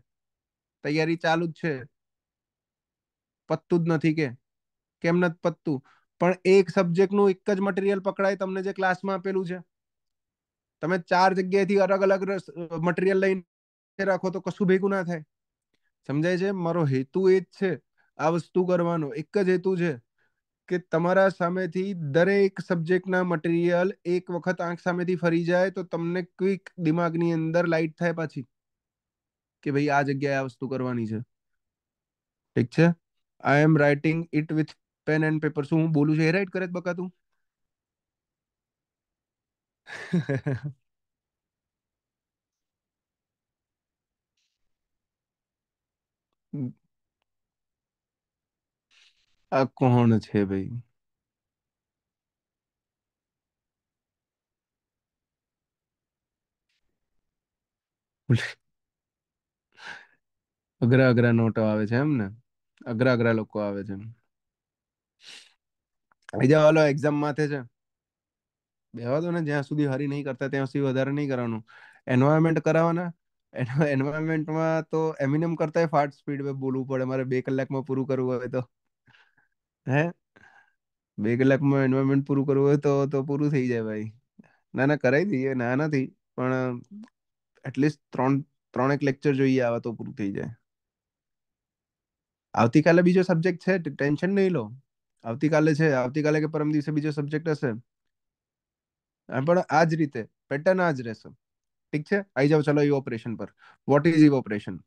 તૈયારી ચાલુ જ છે પત્તું જ નથી કે કેમ નથી પત્તું પણ એક સબ્જેક્ટનું એક જ મટીરિયલ પકડાય તમને જે ક્લાસમાં આપેલું છે તમે ચાર જગ્યાએથી અલગ અલગ મટીરિયલ લઈને રાખો તો કશું ભેગું ના થાય સમજાય છે મારો હેતુ એ જ છે આ વસ્તુ કરવાનો એક જ હેતુ છે કે તમારા સામેથી દરેક સબ્જેક્ટના મટીરિયલ એક વખત આંખ સામેથી ફરી જાય તો તમને ક્વિક દિમાગની અંદર લાઈટ થાય પાછી કે ભાઈ આ જગ્યાએ આ વસ્તુ કરવાની છે ઠીક છે I am writing it with pen and paper શું હું બોલું છું એ રાઇટ કરે જ બકા તું આ કોણ છે ભાઈ બોલે અઘરા અઘરા નોટો આવે છે એમ ને અઘરા અઘરા લોકો આવે છે બીજા વાલો એક્ઝામ માથે છે બેવા દો ને જ્યાં સુધી હરી નહીં કરતા ત્યાં સુધી વધારે નહીં કરવાનું એન્વાયરમેન્ટ કરાવવાના એન્વાયરમેન્ટમાં તો એમિનેમ કરતા ફાસ્ટ સ્પીડ પે બોલવું પડે મારે બે કલાકમાં પૂરું કરવું હોય તો હે બે કલાકમાં એન્વાયરમેન્ટ પૂરું કરવું હોય તો તો પૂરું થઈ જાય ભાઈ ના ના કરાવી દઈએ ના નથી પણ એટલીસ્ટ ત્રણ ત્રણેક લેક્ચર જોઈએ આવે તો પૂરું થઈ જાય આવતીકાલે બીજો સબ્જેક્ટ છે ટેન્શન નહીં લો આવતીકાલે છે આવતીકાલે કે પરમ દિવસે બીજો સબ્જેક્ટ હશે પણ આ જ રીતે પેટર્ન આ જ રહેશે ઠીક છે આવી જાવ ચલો ઓપરેશન પર what is operation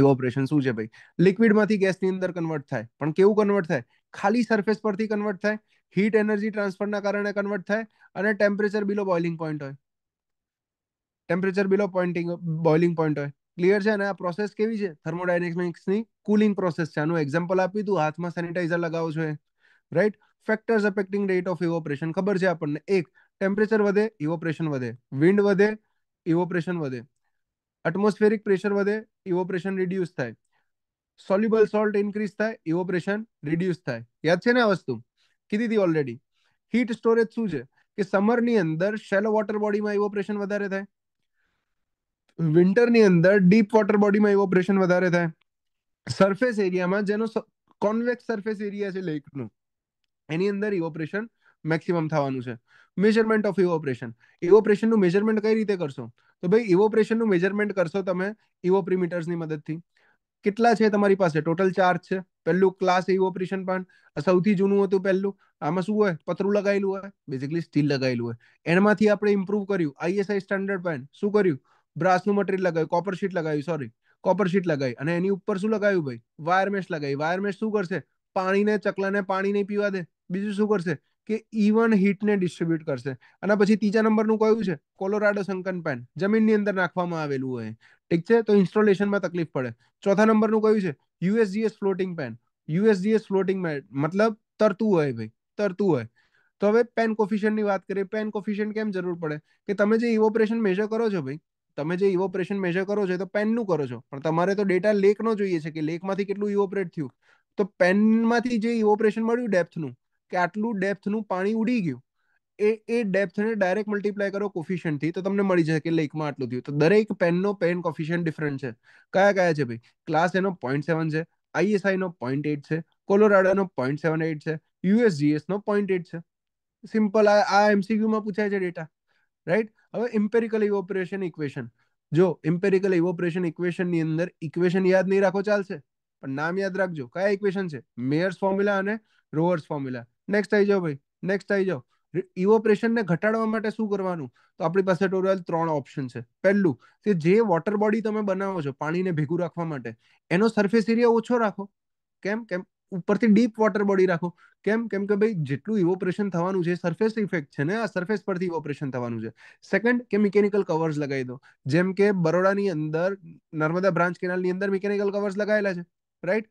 evaporation operation શું છે ભાઈ લિક્વિડમાંથી ગેસની અંદર કન્વર્ટ થાય પણ કેવું કન્વર્ટ થાય ખાલી સરફેસ પરથી કન્વર્ટ થાય હીટ એનર્જી ટ્રાન્સફરના કારણે કન્વર્ટ થાય અને ટેમ્પરેચર બિલો બોઇલિંગ પોઈન્ટ હોય temperature below pointing boiling point હોય ક્લિયર છે અને આ પ્રોસેસ કેવી છે થર્મોડાયનેમિક્સની કુલિંગ પ્રોસેસ છે આનું એક્ઝામ્પલ આપી તું હાથમાં સેનિટાઈઝર લગાવો છો right factors affecting rate of evaporation ખબર છે આપણને એક ટેમ્પરેચર વધે ઇવોપરેશન વધે વિન્ડ વધે ઇવોપરેશન વધે એટમોસ્ફેરિક પ્રેશર વધે ઇવોપરેશન રિડ્યુસ થાય સોલ્યુબલ સોલ્ટ ઇન્ક્રીઝ થાય ઇવોપરેશન રિડ્યુસ થાય યાદ છે ને આ વસ્તુ કીધી હતી ઓલરેડી હીટ સ્ટોરેજ શું છે કે સમરની અંદર શેલો વોટર બોડીમાં ઇવોપરેશન વધારે થાય વિન્ટરની અંદર ડીપ વોટર બોડીમાં એવું પ્રેશર વધારે થાય સરફેસ એરિયામાં જેનો કોન્વેક્સ સરફેસ એરિયા છે લેકનું એની અંદર ઇવોપરેશન મેક્સિમમ થવાનું છે મેજરમેન્ટ ઓફ ઇવોપરેશન ઇવોપરેશનનું મેજરમેન્ટ કઈ રીતે કરશો તો ભાઈ ઇવોપરેશનનું મેજરમેન્ટ કરશો તમે ઇવોપ્રીમીટર્સની મદદથી કેટલા છે તમારી પાસે ટોટલ ચાર્જ છે પહેલું ક્લાસ ઇવોપરેશન પાન સૌથી જૂનું હતું પહેલું આમાં શું હોય પતરું લગાવેલું હોય બેઝિકલી સ્ટીલ લગાવેલું હોય એનામાંથી આપણે ઇમ્પ્રુવ કર્યું આઈએસઆઈ સ્ટાન્ડર્ડ પેન શું કર્યું બ્રાસનું મટીરિયલ લગાવ્યું કોપર શીટ લગાવ્યું સોરી કોપર શીટ લગાવી અને એની ઉપર શું લગાવ્યું ભાઈ વાયર મેશ લગાવી વાયર મેશ શું કરશે પાણીને ચકલાને પાણી નહીં પીવા દે બીજું શું કરશે કે ઇવન હીટને ડિસ્ટ્રીબ્યુટ કરશે અને પછી ત્રીજા નંબરનું કયું છે કોલોરાડો સંકન પેન જમીનની અંદર નાખવામાં આવેલું હોય ઠીક છે તો ઇન્સ્ટોલેશનમાં તકલીફ પડે ચોથા નંબરનું કયું છે USGS floating pan USGS floating pan મતલબ તરતું હોય ભાઈ તરતું હોય તો હવે પેન કોફિશિયન્ટની વાત કરીએ પેન કોફિશિયન્ટ કેમ જરૂર પડે કે તમે જે ઇવોપરેશન મેજર કરો છો ભાઈ તમે જે ઇવોપરેશન મેજર કરો છો તો પેનનું કરો છો પણ તમારે તો ડેટા લેકનો જોઈએ છે કે લેકમાંથી કેટલું ઇવોપરેટ થયું તો પેનમાંથી જે ઇવોપરેશન મળ્યું ડેપ્થનું કે આટલું ડેપ્થનું પાણી ઉડી ગયું એ એ ડેપ્થને ડાયરેક્ટ મલ્ટીપ્લાય કરો કોફિશિયન્ટથી તો તમને મળી જાય કે લેકમાં આટલું થયું તો દરેક પેનનો પેન કોફિશિયન્ટ ડિફરન્ટ છે કયા કયા છે ભાઈ ક્લાસ એનો પોઈન્ટ સેવન છે આઈએસઆઈનો પોઈન્ટ એટ છે કોલોરાડોનો પોઈન્ટ સેવન એટ છે યુએસજીએસનો પોઈન્ટ એટ છે સિમ્પલ આ આ એમસીક્યુમાં પૂછાય છે ડેટા રાઈટ હવે ઇમ્પેરિકલ ઇવોપરેશન ઇક્વેશન જો ઇમ્પેરિકલ ઇવોપરેશન ઇક્વેશનની અંદર ઇક્વેશન યાદ નહીં રાખો ચાલશે પણ નામ યાદ રાખજો કયા ઇક્વેશન છે મેયર્સ ફોર્મ્યુલા અને રોવર્સ ફોર્મ્યુલા નેક્સ્ટ આવી જાઓ ભાઈ નેક્સ્ટ આવી જાઓ ઇવોપરેશનને ઘટાડવા માટે શું કરવાનું તો આપણી પાસે ટોટલ ત્રણ ઓપ્શન છે પહેલું કે જે વોટર બોડી તમે બનાવો છો પાણીને ભેગું રાખવા માટે એનો સરફેસ એરિયા ઓછો રાખો કેમ કેમ ઉપરથી ડીપ વોટર બોડી રાખો કેમ કેમ કે ભાઈ જેટલું ઇવોપરેશન થવાનું છે સરફેસ ઇફેક્ટ છે ને આ સરફેસ પરથી ઇવોપરેશન થવાનું છે સેકન્ડ કે મિકેનિકલ કવર્સ લગાવી દો જેમ કે બરોડાની અંદર નર્મદા બ્રાન્ચ કેનાલની અંદર મિકેનિકલ કવર્સ લગાવેલા છે રાઈટ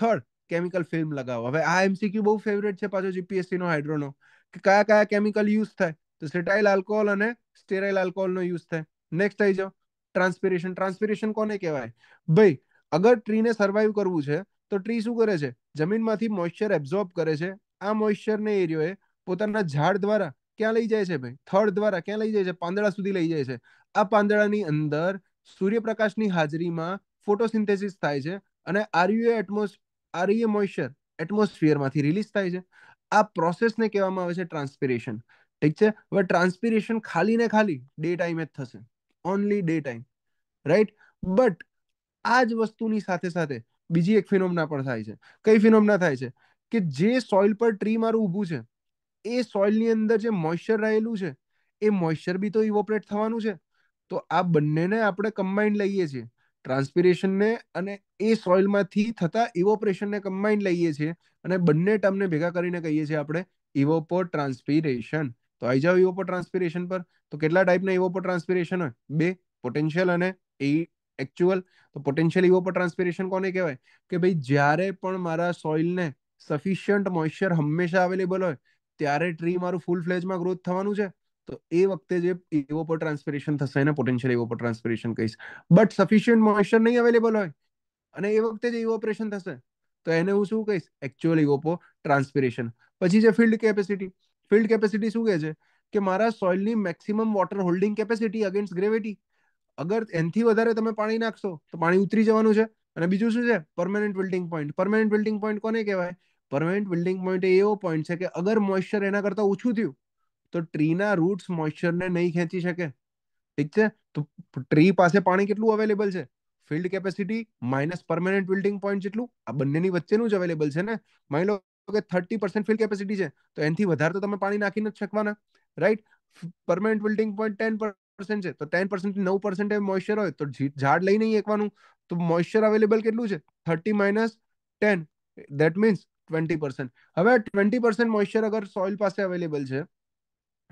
થર્ડ કેમિકલ ફિલ્મ લગાવો હવે આ એમસીક્યુ બહુ ફેવરેટ છે પાછો જીપીએસસીનો હાઇડ્રોનો કે કયા કયા કેમિકલ યુઝ થાય તો સેટાઇલ આલ્કોહોલ અને સ્ટેરાઇલ આલ્કોહોલનો યુઝ થાય નેક્સ્ટ આવી જાઓ ટ્રાન્સપિરેશન ટ્રાન્સપિરેશન કોને કહેવાય ભાઈ અગર ટ્રીને સર્વાઈવ કરવું છે તો ટ્રી શું કરે છે જમીનમાંથી મોઇશ્ચર એબ્ઝોર્બ કરે છે આ મોઇશ્ચરને એરિયોએ પોતાના ઝાડ દ્વારા ક્યાં લઈ જાય છે ભાઈ થડ દ્વારા ક્યાં લઈ જાય છે પાંદડા સુધી લઈ જાય છે આ પાંદડાની અંદર સૂર્યપ્રકાશની હાજરીમાં ફોટોસિન્થેસિસ થાય છે અને આરયુએ એટમોસ આરયુએ મોઇશ્ચર એટમોસ્ફિયરમાંથી રિલીઝ થાય છે આ પ્રોસેસને કહેવામાં આવે છે ટ્રાન્સપિરેશન ઠીક છે હવે ટ્રાન્સપિરેશન ખાલી ને ખાલી ડે ટાઈમે જ થશે only day time right but આ જ વસ્તુની સાથે સાથે બીજી એક ફિનોમના પણ થાય છે કઈ ફિનોમના થાય છે કે જે સોઇલ પર ટ્રી મારું ઊભું છે એ સોઇલની અંદર જે મોઇશ્ચર રહેલું છે એ મોઇશ્ચર બી તો ઇવોપરેટ થવાનું છે તો આ બંનેને આપણે કમ્બાઈન લઈએ છીએ ટ્રાન્સપિરેશનને અને એ સોઇલમાંથી થતા ઇવોપરેશનને કમ્બાઈન લઈએ છીએ અને બંને ટર્મને ભેગા કરીને કહીએ છીએ આપણે ઇવોપો ટ્રાન્સપિરેશન તો આવી જાઓ ઇવોપો ટ્રાન્સપિરેશન પર તો કેટલા ટાઈપના ઇવોપો ટ્રાન્સપિરેશન હોય બે પોટેન્શિયલ અને એકચ્યુઅલ તો પોટેન્શિયલ ઇવો પર ટ્રાન્સપિરેશન કોને કહેવાય કે ભાઈ જ્યારે પણ મારા સોઇલને સફિશિયન્ટ મોઇશ્ચર હંમેશા અવેલેબલ હોય ત્યારે ટ્રી મારું ફૂલ ફ્લેજમાં ગ્રોથ થવાનું છે તો એ વખતે જે એવો પર ટ્રાન્સપિરેશન થશે એને પોટેન્શિયલ એવો પર ટ્રાન્સપિરેશન કહીશ બટ સફિશિયન્ટ મોઇશ્ચર નહીં અવેલેબલ હોય અને એ વખતે જે ઇવોપરેશન થશે તો એને હું શું કહીશ એકચ્યુઅલ ઇવોપો ટ્રાન્સપિરેશન પછી છે ફિલ્ડ કેપેસિટી ફિલ્ડ કેપેસિટી શું કહે છે કે મારા સોઇલની maximum water holding capacity against gravity અગર એનથી વધારે તમે પાણી નાખશો તો પાણી ઉતરી જવાનું છે અને બીજું શું છે permanent wilting point permanent wilting point કોને કહેવાય પરમેનન્ટ વિલ્ટિંગ પોઈન્ટ એ એવો પોઈન્ટ છે કે અગર મોઇશ્ચર એના કરતાં ઓછું થયું તો ટ્રીના રૂટ્સ મોઇશ્ચરને નહીં ખેંચી શકે ઠીક છે તો ટ્રી પાસે પાણી કેટલું અવેલેબલ છે field capacity minus permanent wilting point જેટલું આ બંનેની વચ્ચેનું જ અવેલેબલ છે ને માની લો કે થર્ટી પર્સન્ટ ફિલ્ડ કેપેસિટી છે તો એનથી વધારે તો તમે પાણી નાખી નથી શકવાના right permanent wilting point ten percent છે તો ટેન પર્સન્ટ નવ પર્સન્ટ મોઇશ્ચર હોય તો ઝાડ લઈ લઈને એકવાનું તો મોઇશ્ચર અવેલેબલ કેટલું છે thirty minus ten that means twenty percent હવે ટ્વેન્ટી પર્સન્ટ મોઇશ્ચર અગર સોઇલ પાસે અવેલેબલ છે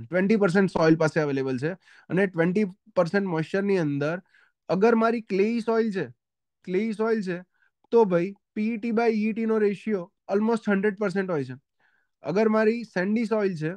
ટ્વેન્ટી પર્સન્ટ સોઇલ પાસે અવેલેબલ છે અને ટ્વેન્ટી પર્સન્ટ મોઇશ્ચરની અંદર અગર મારી ક્લેઈ સોઇલ છે ક્લેઈ સોઇલ છે તો ભાઈ પીઈટી બાય ઈટીનો રેશિયો ઓલમોસ્ટ હંડ્રેડ પર્સન્ટ હોય છે અગર મારી સેન્ડી સોઇલ છે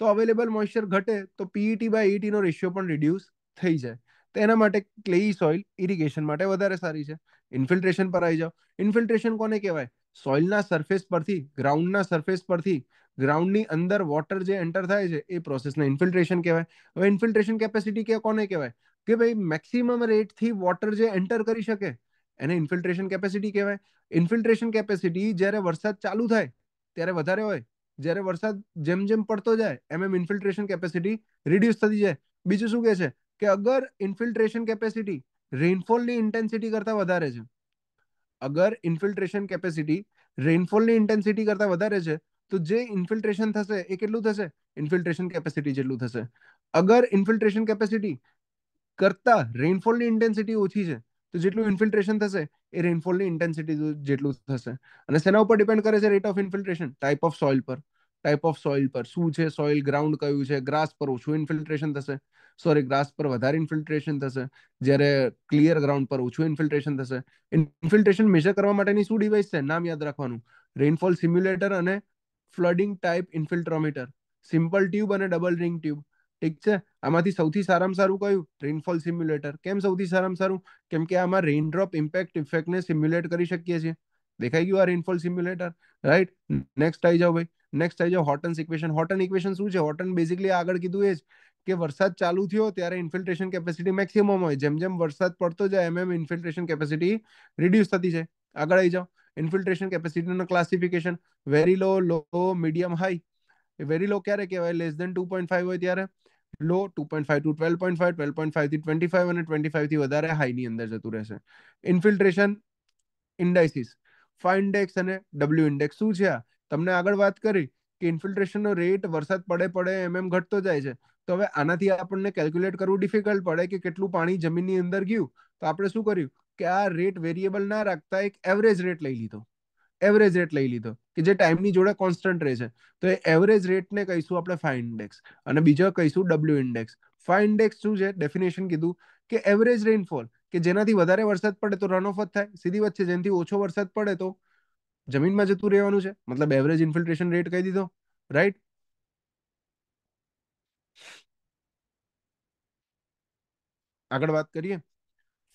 તો અવેલેબલ મોઇસ્ચર ઘટે તો પીઈટી બાય ઈટીનો રેશિયો પણ રિડ્યુસ થઈ જાય તો એના માટે ક્લેઈ સોઇલ ઇરિગેશન માટે વધારે સારી છે ઇન્ફિલ્ટ્રેશન પર આવી જાઓ ઇન્ફિલ્ટ્રેશન કોને કહેવાય સોઇલના સરફેસ પરથી ગ્રાઉન્ડના સરફેસ પરથી ગ્રાઉન્ડની અંદર વોટર જે એન્ટર થાય છે એ પ્રોસેસને ઇન્ફિલ્ટ્રેશન કહેવાય હવે ઇન્ફિલ્ટ્રેશન કેપેસિટી કે કોને કહેવાય કે ભાઈ મેક્સિમમ રેટથી વોટર જે એન્ટર કરી શકે એને ઇન્ફિલ્ટ્રેશન કેપેસિટી કહેવાય ઇન્ફિલ્ટ્રેશન કેપેસિટી જ્યારે વરસાદ ચાલુ થાય ત્યારે વધારે હોય જ્યારે વરસાદ જેમ જેમ પડતો જાય એમ એમ ઇન્ફિલ્ટ્રેશન કેપેસિટી રિડ્યુસ થતી જાય બીજું શું કહે છે કે અગર ઇન્ફિલ્ટ્રેશન કેપેસિટી રેઇનફોલ ની ઇન્ટેન્સિટી કરતા વધારે છે અગર ઇન્ફિલ્ટ્રેશન કેપેસિટી રેઇનફોલ ની ઇન્ટેન્સિટી કરતા વધારે છે તો જે ઇન્ફિલ્ટ્રેશન થશે એ કેટલું થશે ઇન્ફિલ્ટ્રેશન કેપેસિટી જેટલું થશે અગર ઇન્ફિલ્ટ્રેશન કેપેસિટી કરતા રેઇનફોલ ની ઇન્ટેન્સિટી ઓછી છે તો જેટલું ઇન્ફિલ્ટ્રેશન થશે એ રેનફોલની ઇન્ટેન્સિટી જેટલું થશે અને શેના ઉપર ડિપેન્ડ કરે છે rate of infiltration type of soil પર ટાઈપ ઓફ સોઇલ પર શું છે સોઇલ ગ્રાઉન્ડ કયું છે ગ્રાસ પર ઓછું ઇન્ફિલ્ટ્રેશન થશે સોરી ગ્રાસ પર વધારે ઇન્ફિલ્ટ્રેશન થશે જ્યારે ક્લિયર ગ્રાઉન્ડ પર ઓછું ઇન્ફિલ્ટ્રેશન થશે ઇન્ફિલ્ટ્રેશન મેજર કરવા માટેની શું ડિવાઇસ છે નામ યાદ રાખવાનું રેનફોલ સિમ્યુલેટર અને flooding type infiltrometer simple tube અને ડબલ રિંગ ટ્યુબ ઠીક છે આમાંથી સૌથી સારામાં સારું કયું રેનફોલ સિમ્યુલેટર કેમ સૌથી સારામાં સારું કેમ કે આમાં રેઇનડ્રોપ ઇમ્પેક્ટ ઇફેક્ટને સિમ્યુલેટ કરી શકીએ છીએ દેખાઈ ગયું આ રેનફોલ સિમ્યુલેટર રાઈટ નેક્સ્ટ આવી જાઓ ભાઈ નેક્સ્ટ આવી જાઓ હોટન ઇક્વેશન હોટન ઇક્વેશન શું છે હોટન બેઝિકલી આગળ કીધું એ જ કે વરસાદ ચાલુ થયો ત્યારે ઇન્ફિલ્ટ્રેશન કેપેસિટી મેક્સિમમ હોય જેમ જેમ વરસાદ પડતો જાય એમ એમ ઇન્ફિલ્ટ્રેશન કેપેસિટી રિડ્યુસ થતી જાય આગળ આવી જાઓ ઇન્ફિલ્ટ્રેશન કેપેસિટીનો classification very low low medium high very low ક્યારે કહેવાય less than two point five હોય ત્યારે low two point five to twelve point five twelve point ફાઈવથી ટ્વેન્ટી ફાઈવ અને ટ્વેન્ટી ફાઈવથી વધારે હાઈની અંદર જતું રહેશે ઇન્ફિલ્ટ્રેશન ઇન્ડાઇસિસ ફાઈ ઇન્ડેક્સ અને ડબલ્યુ ઇન્ડેક્સ શું છે આ તમને આગળ વાત કરી કે ઇન્ફિલ્ટ્રેશનનો રેટ વરસાદ પડે પડે એમ એમ ઘટતો જાય છે તો હવે આનાથી આપણને કેલ્ક્યુલેટ કરવું ડિફિકલ્ટ પડે કે કેટલું પાણી જમીનની અંદર ગયું તો આપણે શું કર્યું કે આ રેટ વેરિયેબલ ના રાખતા એક એવરેજ રેટ લઈ લીધો એવરેજ રેટ લઈ લીધો કે જે ટાઈમની જોડે કોન્સ્ટન્ટ રહે છે તો એ એવરેજ રેટને કહીશું આપણે ફાઈ ઇન્ડેક્સ અને બીજો કહીશું ડબલ્યુ ઇન્ડેક્સ ફાઈ ઇન્ડેક્સ શું છે ડેફિનેશન કીધું કે એવરેજ રેઇનફોલ કે જેનાથી વધારે વરસાદ પડે તો રન ઓફ જ થાય સીધી વચ્ચે છે જેનાથી ઓછો વરસાદ પડે તો જમીનમાં જતું રહેવાનું છે મતલબ એવરેજ ઇન્ફિલ્ટ્રેશન રેટ કહી દીધો રાઈટ આગળ વાત કરીએ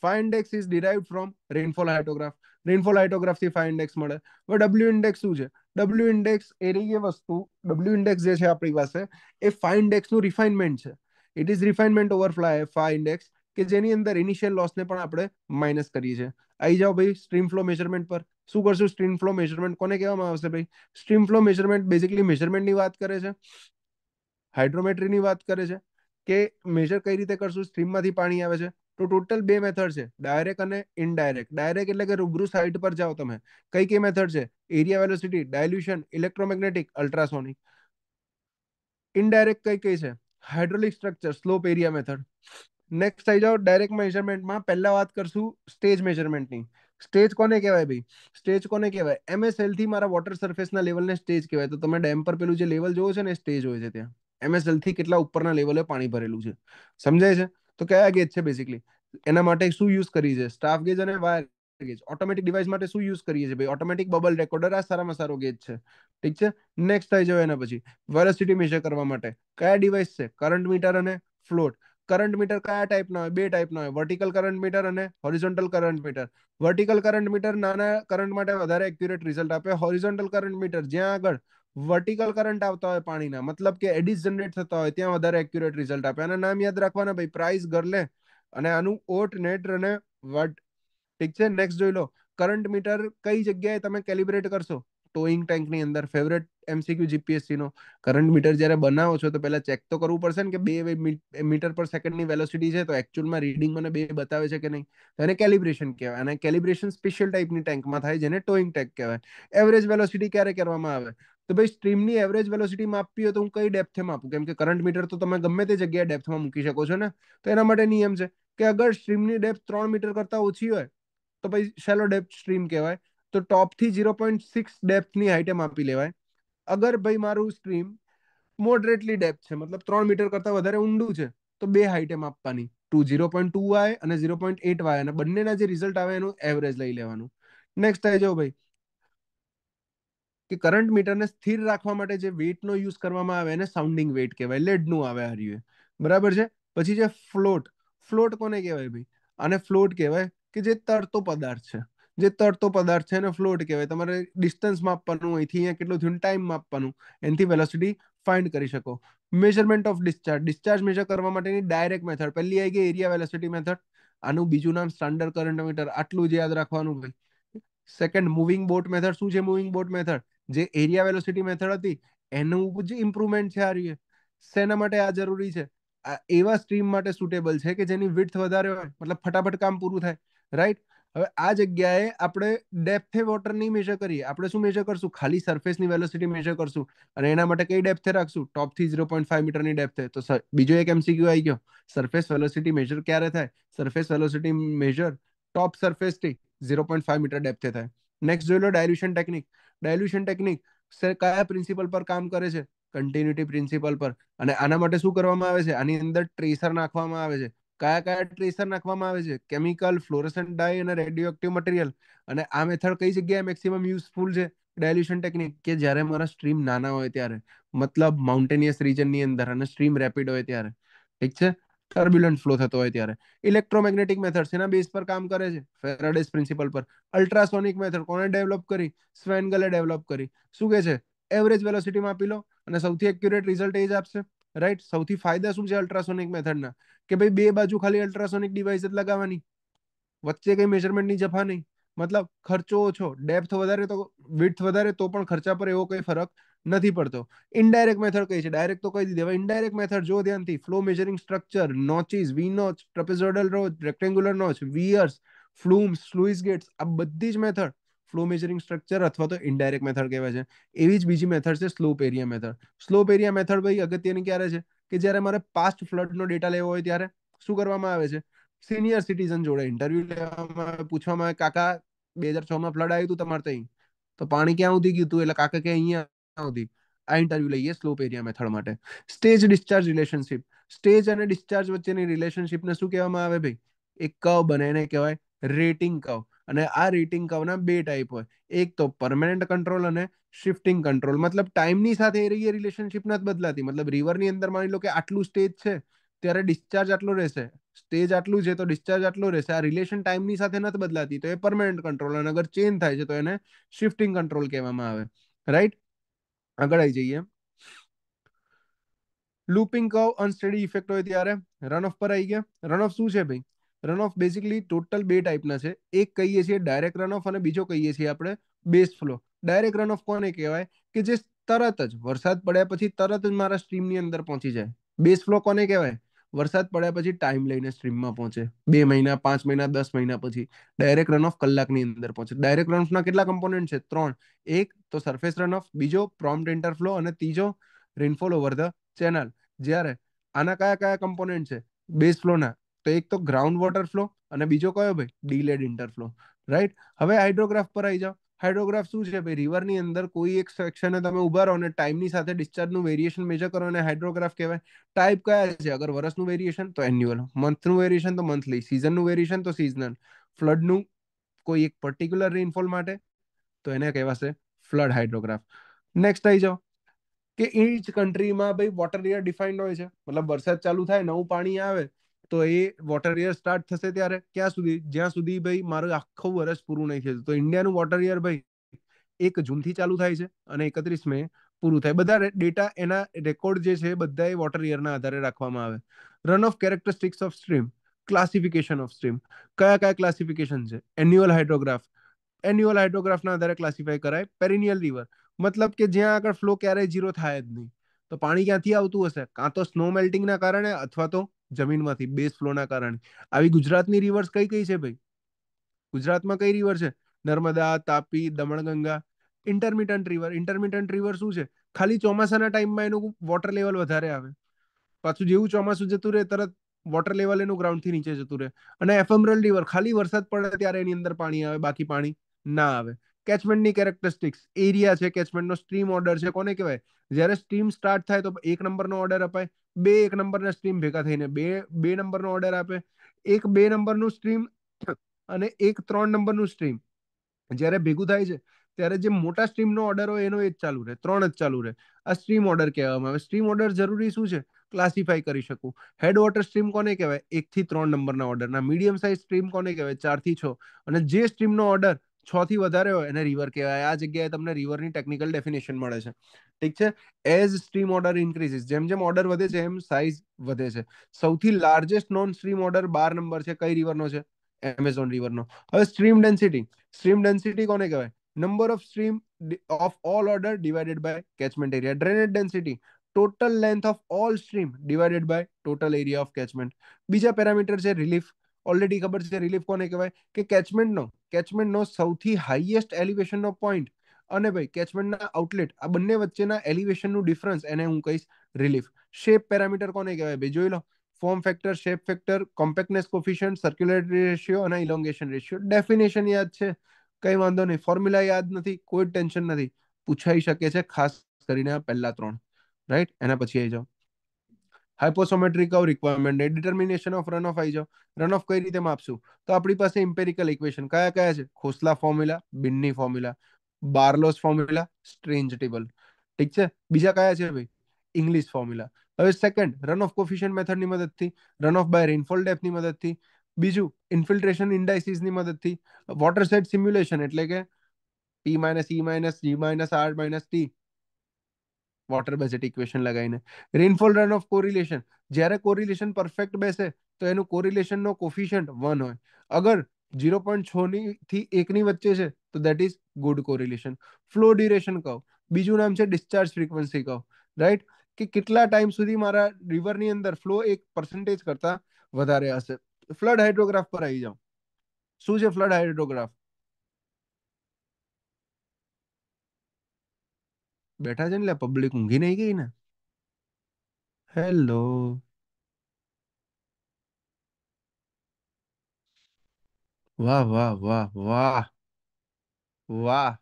phi index is derive from rainfall hydrograph rainfall હાઇડ્રોગ્રાફથી ફાઈ ઇન્ડેક્સ મળે હવે ડબલ્યુ ઇન્ડેક્સ શું છે ડબલ્યુ ઇન્ડેક્સ એની એ વસ્તુ ડબલ્યુ ઇન્ડેક્સ જે છે આપણી પાસે એ ફાઈ ઇન્ડેક્સનું રિફાઇનમેન્ટ છે it is refinement over fly phi index કે જેની અંદર ઇનિશિયલ લોસને પણ આપણે માઇનસ કરીએ છીએ આવી જાઓ ભાઈ સ્ટ્રીમ ફ્લો મેજરમેન્ટ પર શું કરશું સ્ટ્રીમ ફ્લો મેજરમેન્ટ કોને કહેવામાં આવશે ભાઈ સ્ટ્રીમ ફ્લો મેજરમેન્ટ બેઝિકલી મેજરમેન્ટની વાત કરે છે હાઇડ્રોમેટ્રીની વાત કરે છે કે મેજર કઈ રીતે કરશું સ્ટ્રીમમાંથી પાણી આવે છે તો ટોટલ બે મેથડ છે ડાયરેક્ટ અને ઇનડાયરેક્ટ ડાયરેક્ટ એટલે કે રૂબરૂ સાઇટ પર જાઓ તમે કઈ કઈ મેથડ છે area velocity dilution electromagnetic ultrasonic indirect કઈ કઈ છે hydraulic structure slope area method next થઈ જાઓ ડાયરેક્ટ મેઝરમેન્ટમાં પહેલા વાત કરશું સ્ટેજ મેઝરમેન્ટની સ્ટેજ કોને કહેવાય ભાઈ સ્ટેજ કોને કહેવાય એમએસએલ થી મારા વોટર સરફેસના લેવલને સ્ટેજ કહેવાય તો તમે ડેમ પર પેલું જે લેવલ જોવો છે ને સ્ટેજ હોય છે ત્યાં એમએસએલ થી કેટલા ઉપરના લેવલે પાણી ભરેલું છે સમજાય છે તો કયા ગેજ છે બેઝિકલી એના માટે શું યુઝ કરી છે સ્ટાફ ગેજ અને વાયર ગેજ ઓટોમેટિક ડિવાઇસ માટે શું યુઝ કરીએ છીએ ભાઈ ઓટોમેટિક બબલ રેકોર્ડર આ સારામાં સારો ગેજ છે ઠીક છે નેક્સ્ટ થઈ જાય એના પછી વેલોસિટી મેઝર કરવા માટે કયા ડિવાઇસ છે કરંટ મીટર અને ફ્લોટ કરંટ મીટર કયા ટાઈપના હોય બે ટાઈપના હોય વર્ટિકલ કરંટ મીટર અને horizontal current meter vertical current meter નાના કરંટ માટે વધારે એક્યુરેટ રિઝલ્ટ આપે હોરિઝોન્ટલ કરંટ મીટર જ્યાં આગળ વર્ટિકલ કરંટ આવતા હોય પાણીના મતલબ કે એડિસ જનરેટ થતા હોય ત્યાં વધારે એક્યુરેટ રિઝલ્ટ આપે અને નામ યાદ રાખવાના ભાઈ પ્રાઇસ ગરલે અને આનું ઓટ નેટ અને વટ ઠીક છે નેક્સ્ટ જોઈ લો કરંટ મીટર કઈ જગ્યાએ તમે કેલિબ્રેટ કરશો ટોઈંગ ટેન્કની અંદર ફેવરેટ એમસીક્યુ જીપીએસસી નો કરંટ મીટર જ્યારે બનાવો છો તો પહેલા ચેક તો કરવું પડશે ને કે બે મીટર પર સેકન્ડની વેલોસિટી છે તો એકચ્યુઅલમાં રીડિંગ મને બે બતાવે છે કે નહીં તો એને કેલિબ્રેશન કહેવાય અને કેલિબ્રેશન સ્પેશિયલ ટાઈપની ટેન્કમાં થાય જેને ટોઈંગ ટેન્ક કહેવાય એવરેજ વેલોસિટી ક્યારે કરવામાં આવે તો ભાઈ સ્ટ્રીમની એવરેજ વેલોસિટી માપવી હોય તો હું કઈ ડેપ્થે માપું કેમ કે કરંટ મીટર તો તમે ગમે તે જગ્યાએ ડેપ્થમાં મૂકી શકો છો ને તો એના માટે નિયમ છે કે અગર સ્ટ્રીમની ડેપ્થ ત્રણ મીટર કરતાં ઓછી હોય તો ભાઈ શેલો ડેપ્થ સ્ટ્રીમ કહેવાય તો ટોપથી ઝીરો પોઈન્ટ સિક્સ ડેપ્થની હાઇટે માપી લેવાય અગર ભાઈ મારું સ્ટ્રીમ મોડરેટલી ડેપ્થ છે મતલબ ત્રણ મીટર કરતાં વધારે ઊંડું છે તો બે હાઇટે માપવાની two zero point two y અને ઝીરો પોઈન્ટ એટ વાય અને બંનેના જે રિઝલ્ટ આવે એનું એવરેજ લઈ લેવાનું નેક્સ્ટ થાય જાઓ ભાઈ કે કરંટ મીટરને સ્થિર રાખવા માટે જે વેટનો યુઝ કરવામાં આવે એને સાઉન્ડિંગ વેટ કહેવાય લેડનું આવે હરિયું બરાબર છે પછી જે ફ્લોટ ફ્લોટ કોને કહેવાય ભાઈ આને ફ્લોટ કહેવાય કે જે તરતો પદાર્થ છે જે તરતો પદાર્થ છે એને ફ્લોટ કહેવાય તમારે ડિસ્ટન્સ માપવાનું અહીંથી અહીંયા કેટલું થયું ટાઈમ માપવાનું એનથી વેલોસિટી ફાઇન્ડ કરી શકો measurement of discharge discharge measure કરવા માટેની ડાયરેક્ટ મેથડ પહેલી આવી ગઈ એરિયા વેલોસિટી મેથડ આનું બીજું નામ સ્ટાન્ડર્ડ કરંટ મીટર આટલું જ યાદ રાખવાનું ભાઈ સેકન્ડ મૂવિંગ બોટ મેથડ શું છે મૂવિંગ બોટ મેથડ જે એરિયા વેલોસિટી મેથડ હતી એનું જ ઇમ્પ્રુવમેન્ટ છે આ રહ્યું શેના માટે આ જરૂરી છે આ એવા સ્ટ્રીમ માટે સુટેબલ છે કે જેની વિથ વધારે હોય મતલબ ફટાફટ કામ પૂરું થાય રાઈટ હવે આ જગ્યાએ આપણે ડેપ્થે વોટર નહીં મેજર કરીએ આપણે શું મેજર કરશું ખાલી સરફેસની વેલોસિટી મેજર કરશું અને એના માટે કઈ ડેપ્થે રાખશું ટોપથી ઝીરો પોઈન્ટ ફાઈવ મીટરની ડેપ્થે તો બીજો એક એમસીક્યુ આવી ગયો સરફેસ વેલોસિટી મેજર ક્યારે થાય સરફેસ વેલોસિટી મેજર ટોપ સરફેસથી ઝીરો પોઈન્ટ ફાઈવ મીટર ડેપ્થે થાય નેક્સ્ટ જોઈ લો ડાયલ્યુશન ટેકનિક ડાયલ્યુશન ટેકનિક કયા પ્રિન્સિપલ પર કામ કરે છે કન્ટિન્યુટી પ્રિન્સિપલ પર અને આના માટે શું કરવામાં આવે છે આની અંદર ટ્રેસર નાખવામાં આવે છે કયા કયા ટ્રેસર નાખવામાં આવે છે કેમિકલ ફ્લોરેસન્ટ ડાય અને રેડિયોએક્ટિવ મટીરિયલ અને આ મેથડ કઈ જગ્યાએ મેક્સિમમ યુઝફુલ છે ડાયલ્યુશન ટેકનિક કે જ્યારે મારા સ્ટ્રીમ નાના હોય ત્યારે મતલબ માઉન્ટેનિયસ રીજનની અંદર અને સ્ટ્રીમ રેપિડ હોય ત્યારે ઠીક છે ટર્બ્યુલન્ટ ફ્લો થતો હોય ત્યારે ઇલેક્ટ્રોમેગ્નેટિક મેથડ એના બેઝ પર કામ કરે છે ફેરાડેસ પ્રિન્સિપલ પર અલ્ટ્રાસોનિક મેથડ કોને ડેવલપ કરી સ્વેનગલે ડેવલપ કરી શું કે છે એવરેજ વેલોસિટી માપી લો અને સૌથી એક્યુરેટ રિઝલ્ટ એ જ આપશે રાઈટ સૌથી ફાયદા શું છે અલ્ટ્રાસોનિક મેથડના કે ભાઈ બે બાજુ ખાલી અલ્ટ્રાસોનિક ડિવાઇસ જ લગાવવાની વચ્ચે કઈ મેજરમેન્ટની જફા નહીં મતલબ ખર્ચો ઓછો ડેપ્થ વધારે તો વિથ વધારે તો પણ ખર્ચા પર એવો કોઈ ફરક નથી પડતો ઇનડાયરેક્ટ મેથડ કઈ છે ડાયરેક્ટ તો કહી દીધી હવે ઇનડાયરેક્ટ મેથડ જો ધ્યાનથી flow measuring structure notches V notch trapezoidal notch rectangular notch weirs flumes sluice gates આ બધી જ મેથડ ફ્લો મેજરિંગ સ્ટ્રક્ચર અથવા તો ઇનડાયરેક્ટ મેથડ કહેવાય છે એવી જ બીજી મેથડ છે slope area method slope area method ભાઈ અગત્યની ક્યારે છે કે જ્યારે મારે પાસ્ટ ફ્લડનો ડેટા લેવો હોય ત્યારે શું કરવામાં આવે છે સિનિયર સિટીઝન જોડે ઇન્ટરવ્યુ લેવામાં પૂછવામાં આવે કાકા બે હજાર છમાં ફ્લડ આવ્યું હતું તમારે ત્યાં તો પાણી ક્યાં ઉધી ગયું હતું એટલે કાકા કે અહીંયા સુધી આ ઇન્ટરવ્યુ લઈએ સ્લોપ એરિયા મેથડ માટે સ્ટેજ ડિસ્ચાર્જ રિલેશનશિપ સ્ટેજ અને ડિસ્ચાર્જ વચ્ચેની રિલેશનશિપને શું કહેવામાં આવે ભાઈ એક કવ બને એને કહેવાય રેટિંગ કવ અને આ રેટિંગ કવના બે ટાઈપ હોય એક તો પરમેનન્ટ કંટ્રોલ અને શિફ્ટિંગ કંટ્રોલ મતલબ ટાઈમની સાથે એ રહીએ રિલેશનશિપ નથી બદલાતી મતલબ રિવરની અંદર માની લો કે આટલું સ્ટેજ છે ત્યારે ડિસ્ચાર્જ આટલો રહેશે સ્ટેજ આટલું છે તો ડિસ્ચાર્જ આટલો રહેશે આ રિલેશન ટાઈમની સાથે નથી બદલાતી તો એ પરમેનન્ટ કંટ્રોલ અને અગર ચેન્જ થાય છે તો એને શિફ્ટિંગ કંટ્રોલ કહેવામાં આવે રાઈટ આગળ આવી જઈએ લૂપિંગ કવ અનસ્ટડી ઇફેક્ટ હોય ત્યારે રન ઓફ પર આવી ગયા રન ઓફ શું છે ભાઈ રન ઓફ બેઝિકલી ટોટલ બે ટાઈપના છે એક કહીએ છીએ ડાયરેક્ટ રન ઓફ અને બીજો કહીએ છીએ આપણે base flow direct run off કોને કહેવાય કે જે તરત જ વરસાદ પડ્યા પછી તરત જ મારા સ્ટ્રીમની અંદર પહોંચી જાય બેઝ ફ્લો કોને કહેવાય વરસાદ પડ્યા પછી ટાઈમ લઈને સ્ટ્રીમમાં પહોંચે બે મહિના પાંચ મહિના દસ મહિના પછી ડાયરેક્ટ રન ઓફ કલાકની અંદર પહોંચે ડાયરેક્ટ રન ઓફના કેટલા કમ્પોનન્ટ છે ત્રણ એક તો સરફેસ રન ઓફ બીજો પ્રોમ્પ્ટ ઇન્ટરફ્લો અને ત્રીજો રેનફોલ ઓવર ધ ચેનલ જ્યારે આના કયા કયા કમ્પોનન્ટ છે બેઝ ફ્લોના તો એક તો ગ્રાઉન્ડ વોટર ફ્લો અને બીજો કયો ભાઈ ડીલેડ ઇન્ટરફ્લો રાઈટ હવે હાઇડ્રોગ્રાફ પર આવી જાઓ હાઇડ્રોગ્રાફ શું છે ભાઈ રિવરની અંદર કોઈ એક સેક્શને તમે ઉભા રહો અને ટાઈમની સાથે ડિસ્ચાર્જનું વેરિએશન મેજર કરો અને હાઇડ્રોગ્રાફ કહેવાય ટાઈપ કયા છે અગર વર્ષનું વેરિએશન તો એન્યુઅલ મંથનું વેરિએશન તો મંથલી સિઝનનું વેરિએશન તો સિઝનલ ફ્લડનું કોઈ એક પર્ટિક્યુલર રેનફોલ માટે તો એને કહેવાશે ફ્લડ હાઇડ્રોગ્રાફ નેક્સ્ટ આવી જાઓ કે ઇચ કન્ટ્રીમાં ભાઈ વોટર એરિયા ડિફાઇન્ડ હોય છે મતલબ વરસાદ ચાલુ થાય નવું પાણી આવે તો એ વોટર યર સ્ટાર્ટ થશે ત્યારે ક્યાં સુધી જ્યાં સુધી ભાઈ મારું આખું વર્ષ પૂરું નહીં થશે તો ઇન્ડિયાનું વોટર યર ભાઈ એક જૂનથી ચાલુ થાય છે અને એકત્રીસ મે પૂરું થાય બધા ડેટા એના રેકોર્ડ જે છે બધા એ વોટર યરના આધારે રાખવામાં આવે run off characteristics of stream classification of stream કયા કયા ક્લાસિફિકેશન છે એન્યુઅલ હાઇડ્રોગ્રાફ એન્યુઅલ હાઇડ્રોગ્રાફના આધારે ક્લાસિફાય કરાય પેરિનિયલ રિવર મતલબ કે જ્યાં આગળ ફ્લો ક્યારેય ઝીરો થાય જ નહીં તો પાણી ક્યાંથી આવતું હશે કાં તો સ્નો મેલ્ટિંગના કારણે અથવા તો જમીનમાંથી બેઝ ફ્લોના કારણે આવી ગુજરાતની રિવર્સ કઈ કઈ છે ભાઈ ગુજરાતમાં કઈ રિવર છે Narmada Tapi Damanganga intermittent river intermittent river શું છે ખાલી ચોમાસાના ટાઈમમાં એનું વોટર લેવલ વધારે આવે પાછું જેવું ચોમાસું જતું રહે તરત વોટર લેવલ એનું ગ્રાઉન્ડથી નીચે જતું રહે અને એફમરલ રિવર ખાલી વરસાદ પડે ત્યારે એની અંદર પાણી આવે બાકી પાણી ના આવે કેચમેન્ટની કેરેક્ટરિસ્ટિક્સ એરિયા છે કેચમેન્ટનો સ્ટ્રીમ ઓર્ડર છે કોને કહેવાય જ્યારે સ્ટ્રીમ સ્ટાર્ટ થાય તો એક નંબરનો ઓર્ડર અપાય બે એક નંબરના સ્ટ્રીમ ભેગા થઈને બે બે નંબરનો ઓર્ડર આપે એક બે નંબરનું સ્ટ્રીમ અને એક ત્રણ નંબરનું સ્ટ્રીમ જ્યારે ભેગું થાય છે ત્યારે જે મોટા સ્ટ્રીમનો ઓર્ડર હોય એનો એ જ ચાલુ રહે ત્રણ જ ચાલુ રહે આ સ્ટ્રીમ ઓર્ડર કહેવામાં આવે સ્ટ્રીમ ઓર્ડર જરૂરી શું છે ક્લાસિફાઈ કરી શકું હેડ વોટર સ્ટ્રીમ કોને કહેવાય એકથી ત્રણ નંબરના ઓર્ડરના મીડિયમ સાઇઝ સ્ટ્રીમ કોને કહેવાય ચારથી છ અને જે સ્ટ્રીમનો ઓર્ડર છ થી વધારે હોય એને રિવર કહેવાય આ જગ્યાએ તમને રિવરની ટેકનિકલ ડેફિનેશન મળે છે ઠીક છે એઝ સ્ટ્રીમ ઓર્ડર ઇન્ક્રીઝિસ જેમ જેમ ઓર્ડર વધે છે એમ સાઇઝ વધે છે સૌથી લાર્જેસ્ટ નોન સ્ટ્રીમ ઓર્ડર બાર નંબર છે કઈ રિવરનો છે એમેઝોન રિવરનો હવે સ્ટ્રીમ ડેન્સિટી સ્ટ્રીમ ડેન્સિટી કોને કહેવાય number of stream of all order divided by catchment area drainage density total length of all stream divided by total area of catchment બીજા parameter છે relief already ખબર છે relief કોને કહેવાય કે કેચમેન્ટનો કેચમેન્ટનો સૌથી હાઈએસ્ટ એલિવેશનનો પોઈન્ટ અને ભાઈ કેચમેન્ટના આઉટલેટ આ બંને વચ્ચેના એલિવેશનનું ડિફરન્સ એને હું કહીશ રિલીફ શેપ પેરામીટર કોને કહેવાય ભાઈ જોઈ લો form factor shape factor compactness coefficient circulatory ratio અને ઇલોંગેશન રેશિયો ડેફિનેશન યાદ છે કંઈ વાંધો નહીં ફોર્મ્યુલા યાદ નથી કોઈ ટેન્શન નથી પૂછાઈ શકે છે ખાસ કરીને આ પહેલા ત્રણ રાઈટ એના પછી આવી જાઓ hypsometric curve requirement determination of run off આવી જાઓ રન ઓફ કઈ રીતે માપશું તો આપણી પાસે ઇમ્પેરિકલ ઇક્વેશન કયા કયા છે Khosla formula Binnie formula Barlow's formula Strange table ઠીક છે બીજા કયા છે ભાઈ ઇંગ્લિશ ફોર્મ્યુલા હવે સેકન્ડ રન ઓફ કોફિશિયન્ટ મેથડની મદદથી રન ઓફ બાય રેનફોલ ડેપની મદદથી બીજું ઇન્ફિલ્ટ્રેશન ઇન્ડાઇસીસની મદદથી વોટર સેટ સિમ્યુલેશન એટલે કે P minus E minus G minus R minus T water budget equation લગાવીને રેનફોલ રન ઓફ કોરિલેશન જ્યારે કોરિલેશન પરફેક્ટ બેસે તો એનું કોરિલેશનનો કોફિશિયન્ટ વન હોય અગર ઝીરો પોઈન્ટ છની થી એકની વચ્ચે છે તો that is good correlation flow duration કહો બીજું નામ છે ડિસ્ચાર્જ ફ્રીક્વન્સી કહો રાઈટ કે કેટલા ટાઈમ સુધી મારા રિવરની અંદર ફ્લો એક પર્સન્ટેજ કરતા વધારે હશે ફ્લડ હાઇડ્રોગ્રાફ પર આવી જાઓ શું છે ફ્લડ હાઇડ્રોગ્રાફ બેઠા છે ને એટલે પબ્લિક ઊંઘી નહીં ગઈ ને હેલો વાહ વાહ વાહ વાહ વાહ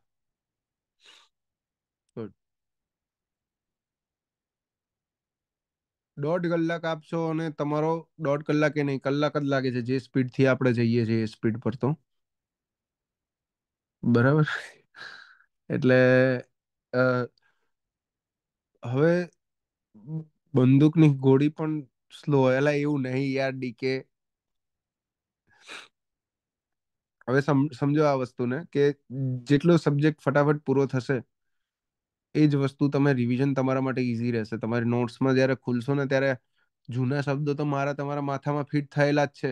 દોઢ કલાક આપશો અને તમારો દોઢ કલાકે નહીં કલાક જ લાગે છે જે સ્પીડથી આપણે જઈએ છીએ એ સ્પીડ પર તો બરાબર એટલે હવે બંદૂકની ગોળી પણ સ્લો એલા એવું નહીં યાર ડીકે હવે સમજો આ વસ્તુને કે જેટલો સબ્જેક્ટ ફટાફટ પૂરો થશે એ જ વસ્તુ તમે રિવિઝન તમારા માટે ઈઝી રહેશે તમારે નોટ્સમાં જ્યારે ખુલશો ને ત્યારે જૂના શબ્દો તો મારા તમારા માથામાં ફિટ થયેલા જ છે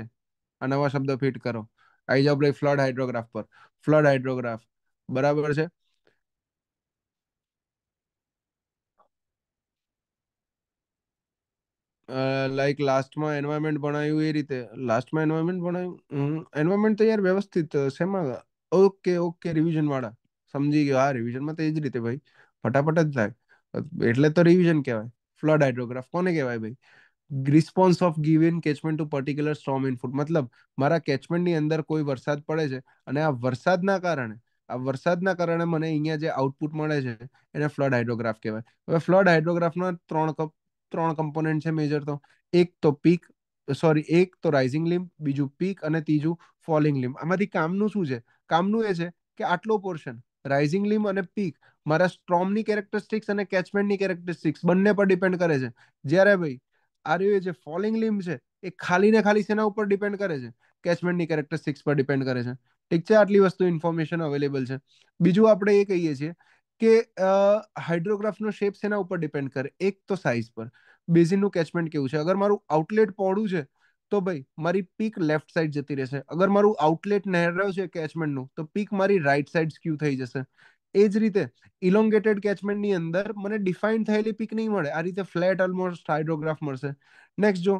આ નવા શબ્દો ફિટ કરો આવી જાઓ ફ્લડ હાઇડ્રોગ્રાફ પર ફ્લડ હાઇડ્રોગ્રાફ બરાબર છે લાઈક લાસ્ટમાં એન્વાયરમેન્ટ ભણાયું એ રીતે લાસ્ટમાં એન્વાયરમેન્ટ ભણાયું એન્વાયરમેન્ટ તો યાર વ્યવસ્થિત શેમાં ઓકે ઓકે રિવિઝન વાળા સમજી ગયો હા રિવિઝનમાં તો એ જ રીતે ભાઈ ફટાફટ જ થાય એટલે તો રિવિઝન કહેવાય ફ્લડ હાઇડ્રોગ્રાફ કોને કહેવાય ભાઈ response of in catchment to particular storm input મતલબ મારા કેચમેન્ટની અંદર કોઈ વરસાદ પડે છે અને આ વરસાદના કારણે આ વરસાદના કારણે મને અહીંયા જે આઉટપુટ મળે છે એને ફ્લડ હાઇડ્રોગ્રાફ કહેવાય હવે ફ્લડ હાઇડ્રોગ્રાફના ત્રણ ત્રણ કમ્પોનન્ટ છે મેજર તો એક તો પીક સોરી એક તો રાઇઝિંગ લિમ્બ બીજું પીક અને ત્રીજું ફોલિંગ લિમ્બ આમાંથી કામનું શું છે કામનું એ છે કે આટલો પોર્શન રાઇઝિંગ લિમ્બ અને પીક મારા સ્ટ્રોમની કેરેક્ટરિસ્ટિક્સ અને કેચમેન્ટની કેરેક્ટરિસ્ટિક્સ બંને પર ડિપેન્ડ કરે છે જ્યારે ભાઈ આર્યુ જે ફોલિંગ લિમ્બ છે એ ખાલી ને ખાલી સેના ઉપર ડિપેન્ડ કરે છે કેચમેન્ટની કેરેક્ટરિસ્ટિક્સ પર ડિપેન્ડ કરે છે ઠીક છે આટલી વસ્તુ ઇન્ફોર્મેશન અવેલેબલ છે બીજું આપણે એ કહીએ છીએ કે હાઇડ્રોગ્રાફનો શેપ એના ઉપર ડિપેન્ડ કરે એક તો સાઇઝ પર બેઝિનનું કેચમેન્ટ કેવું છે અગર મારું આઉટલેટ પોળું છે તો ભાઈ મારી પીક લેફ્ટ સાઈડ જતી રહેશે અગર મારું આઉટલેટ નહેરાવ છે કેચમેન્ટનું તો પીક મારી રાઈટ સાઈડ સ્ક્યુ થઈ જશે એ જ રીતે ઇલોંગેટેડ કેચમેન્ટની અંદર મને ડિફાઇન થયેલી પીક નહીં મળે આ રીતે ફ્લેટ ઓલમોસ્ટ હાઇડ્રોગ્રાફ મળશે નેક્સ્ટ જો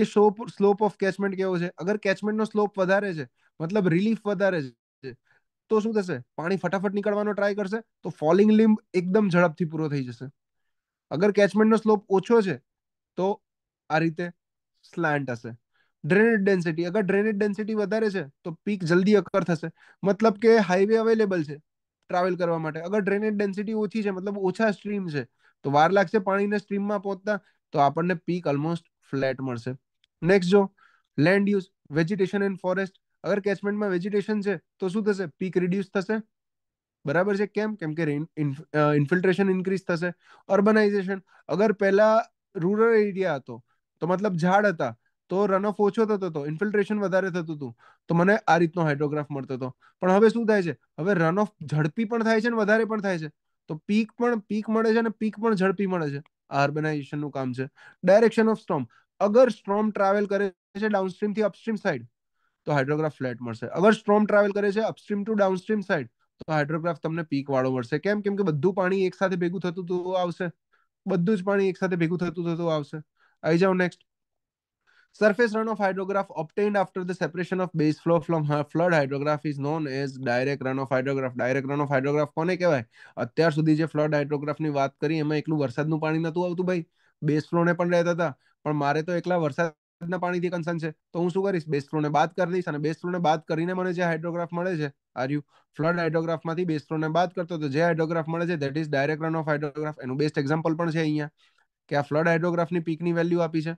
કે સ્લોપ સ્લોપ ઓફ કેચમેન્ટ કેવો છે અગર કેચમેન્ટનો સ્લોપ વધારે છે મતલબ રિલીફ વધારે છે તો શું થશે પાણી ફટાફટ નીકળવાનો ટ્રાય કરશે તો ફોલિંગ લિમ્બ એકદમ ઝડપથી પૂરો થઈ જશે અગર કેચમેન્ટનો સ્લોપ ઓછો છે તો આ રીતે સ્લાન્ટ હશે ડ્રેનેજ ડેન્સિટી અગર ડ્રેનેજ ડેન્સિટી વધારે છે તો પીક જલ્દી અકર થશે મતલબ કે હાઈવે અવેલેબલ છે ટ્રાવેલ કરવા માટે અગર ડ્રેનેજ ડેન્સિટી ઓછી છે મતલબ ઓછા સ્ટ્રીમ છે તો વાર લાગશે પાણીને સ્ટ્રીમમાં પહોંચતા તો આપણને પીક ઓલમોસ્ટ ફ્લેટ મળશે નેક્સ્ટ જો land use vegetation and forest અગર કેચમેન્ટમાં વેજીટેશન છે તો શું થશે પીક રિડ્યુસ થશે બરાબર છે કેમ કેમ કે ઇન્ફિલ્ટ્રેશન ઇન્ક્રીઝ થશે અર્બનાઇઝેશન અગર પહેલા રૂરલ એરિયા હતો તો મતલબ ઝાડ હતા તો રનઓફ ઓછો થતો હતો ઇન્ફિલ્ટ્રેશન વધારે થતું હતું તો મને આ રીતનો હાઇડ્રોગ્રાફ મળતો હતો પણ હવે શું થાય છે હવે રનઓફ ઝડપી પણ થાય છે ને વધારે પણ થાય છે તો પીક પણ પીક મળે છે અને પીક પણ ઝડપી મળે છે આ અર્બનાઇઝેશનનું કામ છે ડાયરેક્શન ઓફ સ્ટ્રોમ અગર સ્ટ્રોમ ટ્રાવેલ કરે છે ડાઉનસ્ટ્રીમ થી અપસ્ટ્રીમ સાઈડ તો હાઇડ્રોગ્રાફ ફ્લેટ મળશે અગર સ્ટ્રોમ ટ્રાવેલ કરે છે અપસ્ટ્રીમ ટુ ડાઉનસ્ટ્રીમ સાઇડ તો હાઇડ્રોગ્રાફ તમને પીક વાળો મળશે કેમ કેમ કે બધું પાણી એક સાથે ભેગું થતું થતું આવશે બધું જ પાણી એક સાથે ભેગું થતું થતું આવશે આવી જાઓ next surface run of hydrograph obtained after the separation of base flow from flood hydrograph is known as direct run of hydrograph direct run of hydrograph કોને કહેવાય અત્યાર સુધી જે ફ્લડ hydrograph વાત કરી એમાં એકલું વરસાદનું પાણી નતું આવતું ભાઈ બેઝ ફ્લો પણ રહેતા હતા પણ મારે તો એકલા વરસાદ વરસાદના પાણીથી કન્સર્ન છે તો હું શું કરીશ બેસ થ્રોને બાદ કરી દઈશ અને બેસ થ્રોને બાદ કરીને મને જે હાઇડ્રોગ્રાફ મળે છે આર યુ ફ્લડ હાઇડ્રોગ્રાફમાંથી બેસ થ્રોને બાદ કરતો તો જે હાઇડ્રોગ્રાફ મળે છે that is direct run off hydrograph એનું બેસ્ટ એક્ઝામ્પલ પણ છે અહીંયા કે આ ફ્લડ હાઇડ્રોગ્રાફની પીકની વેલ્યુ આપી છે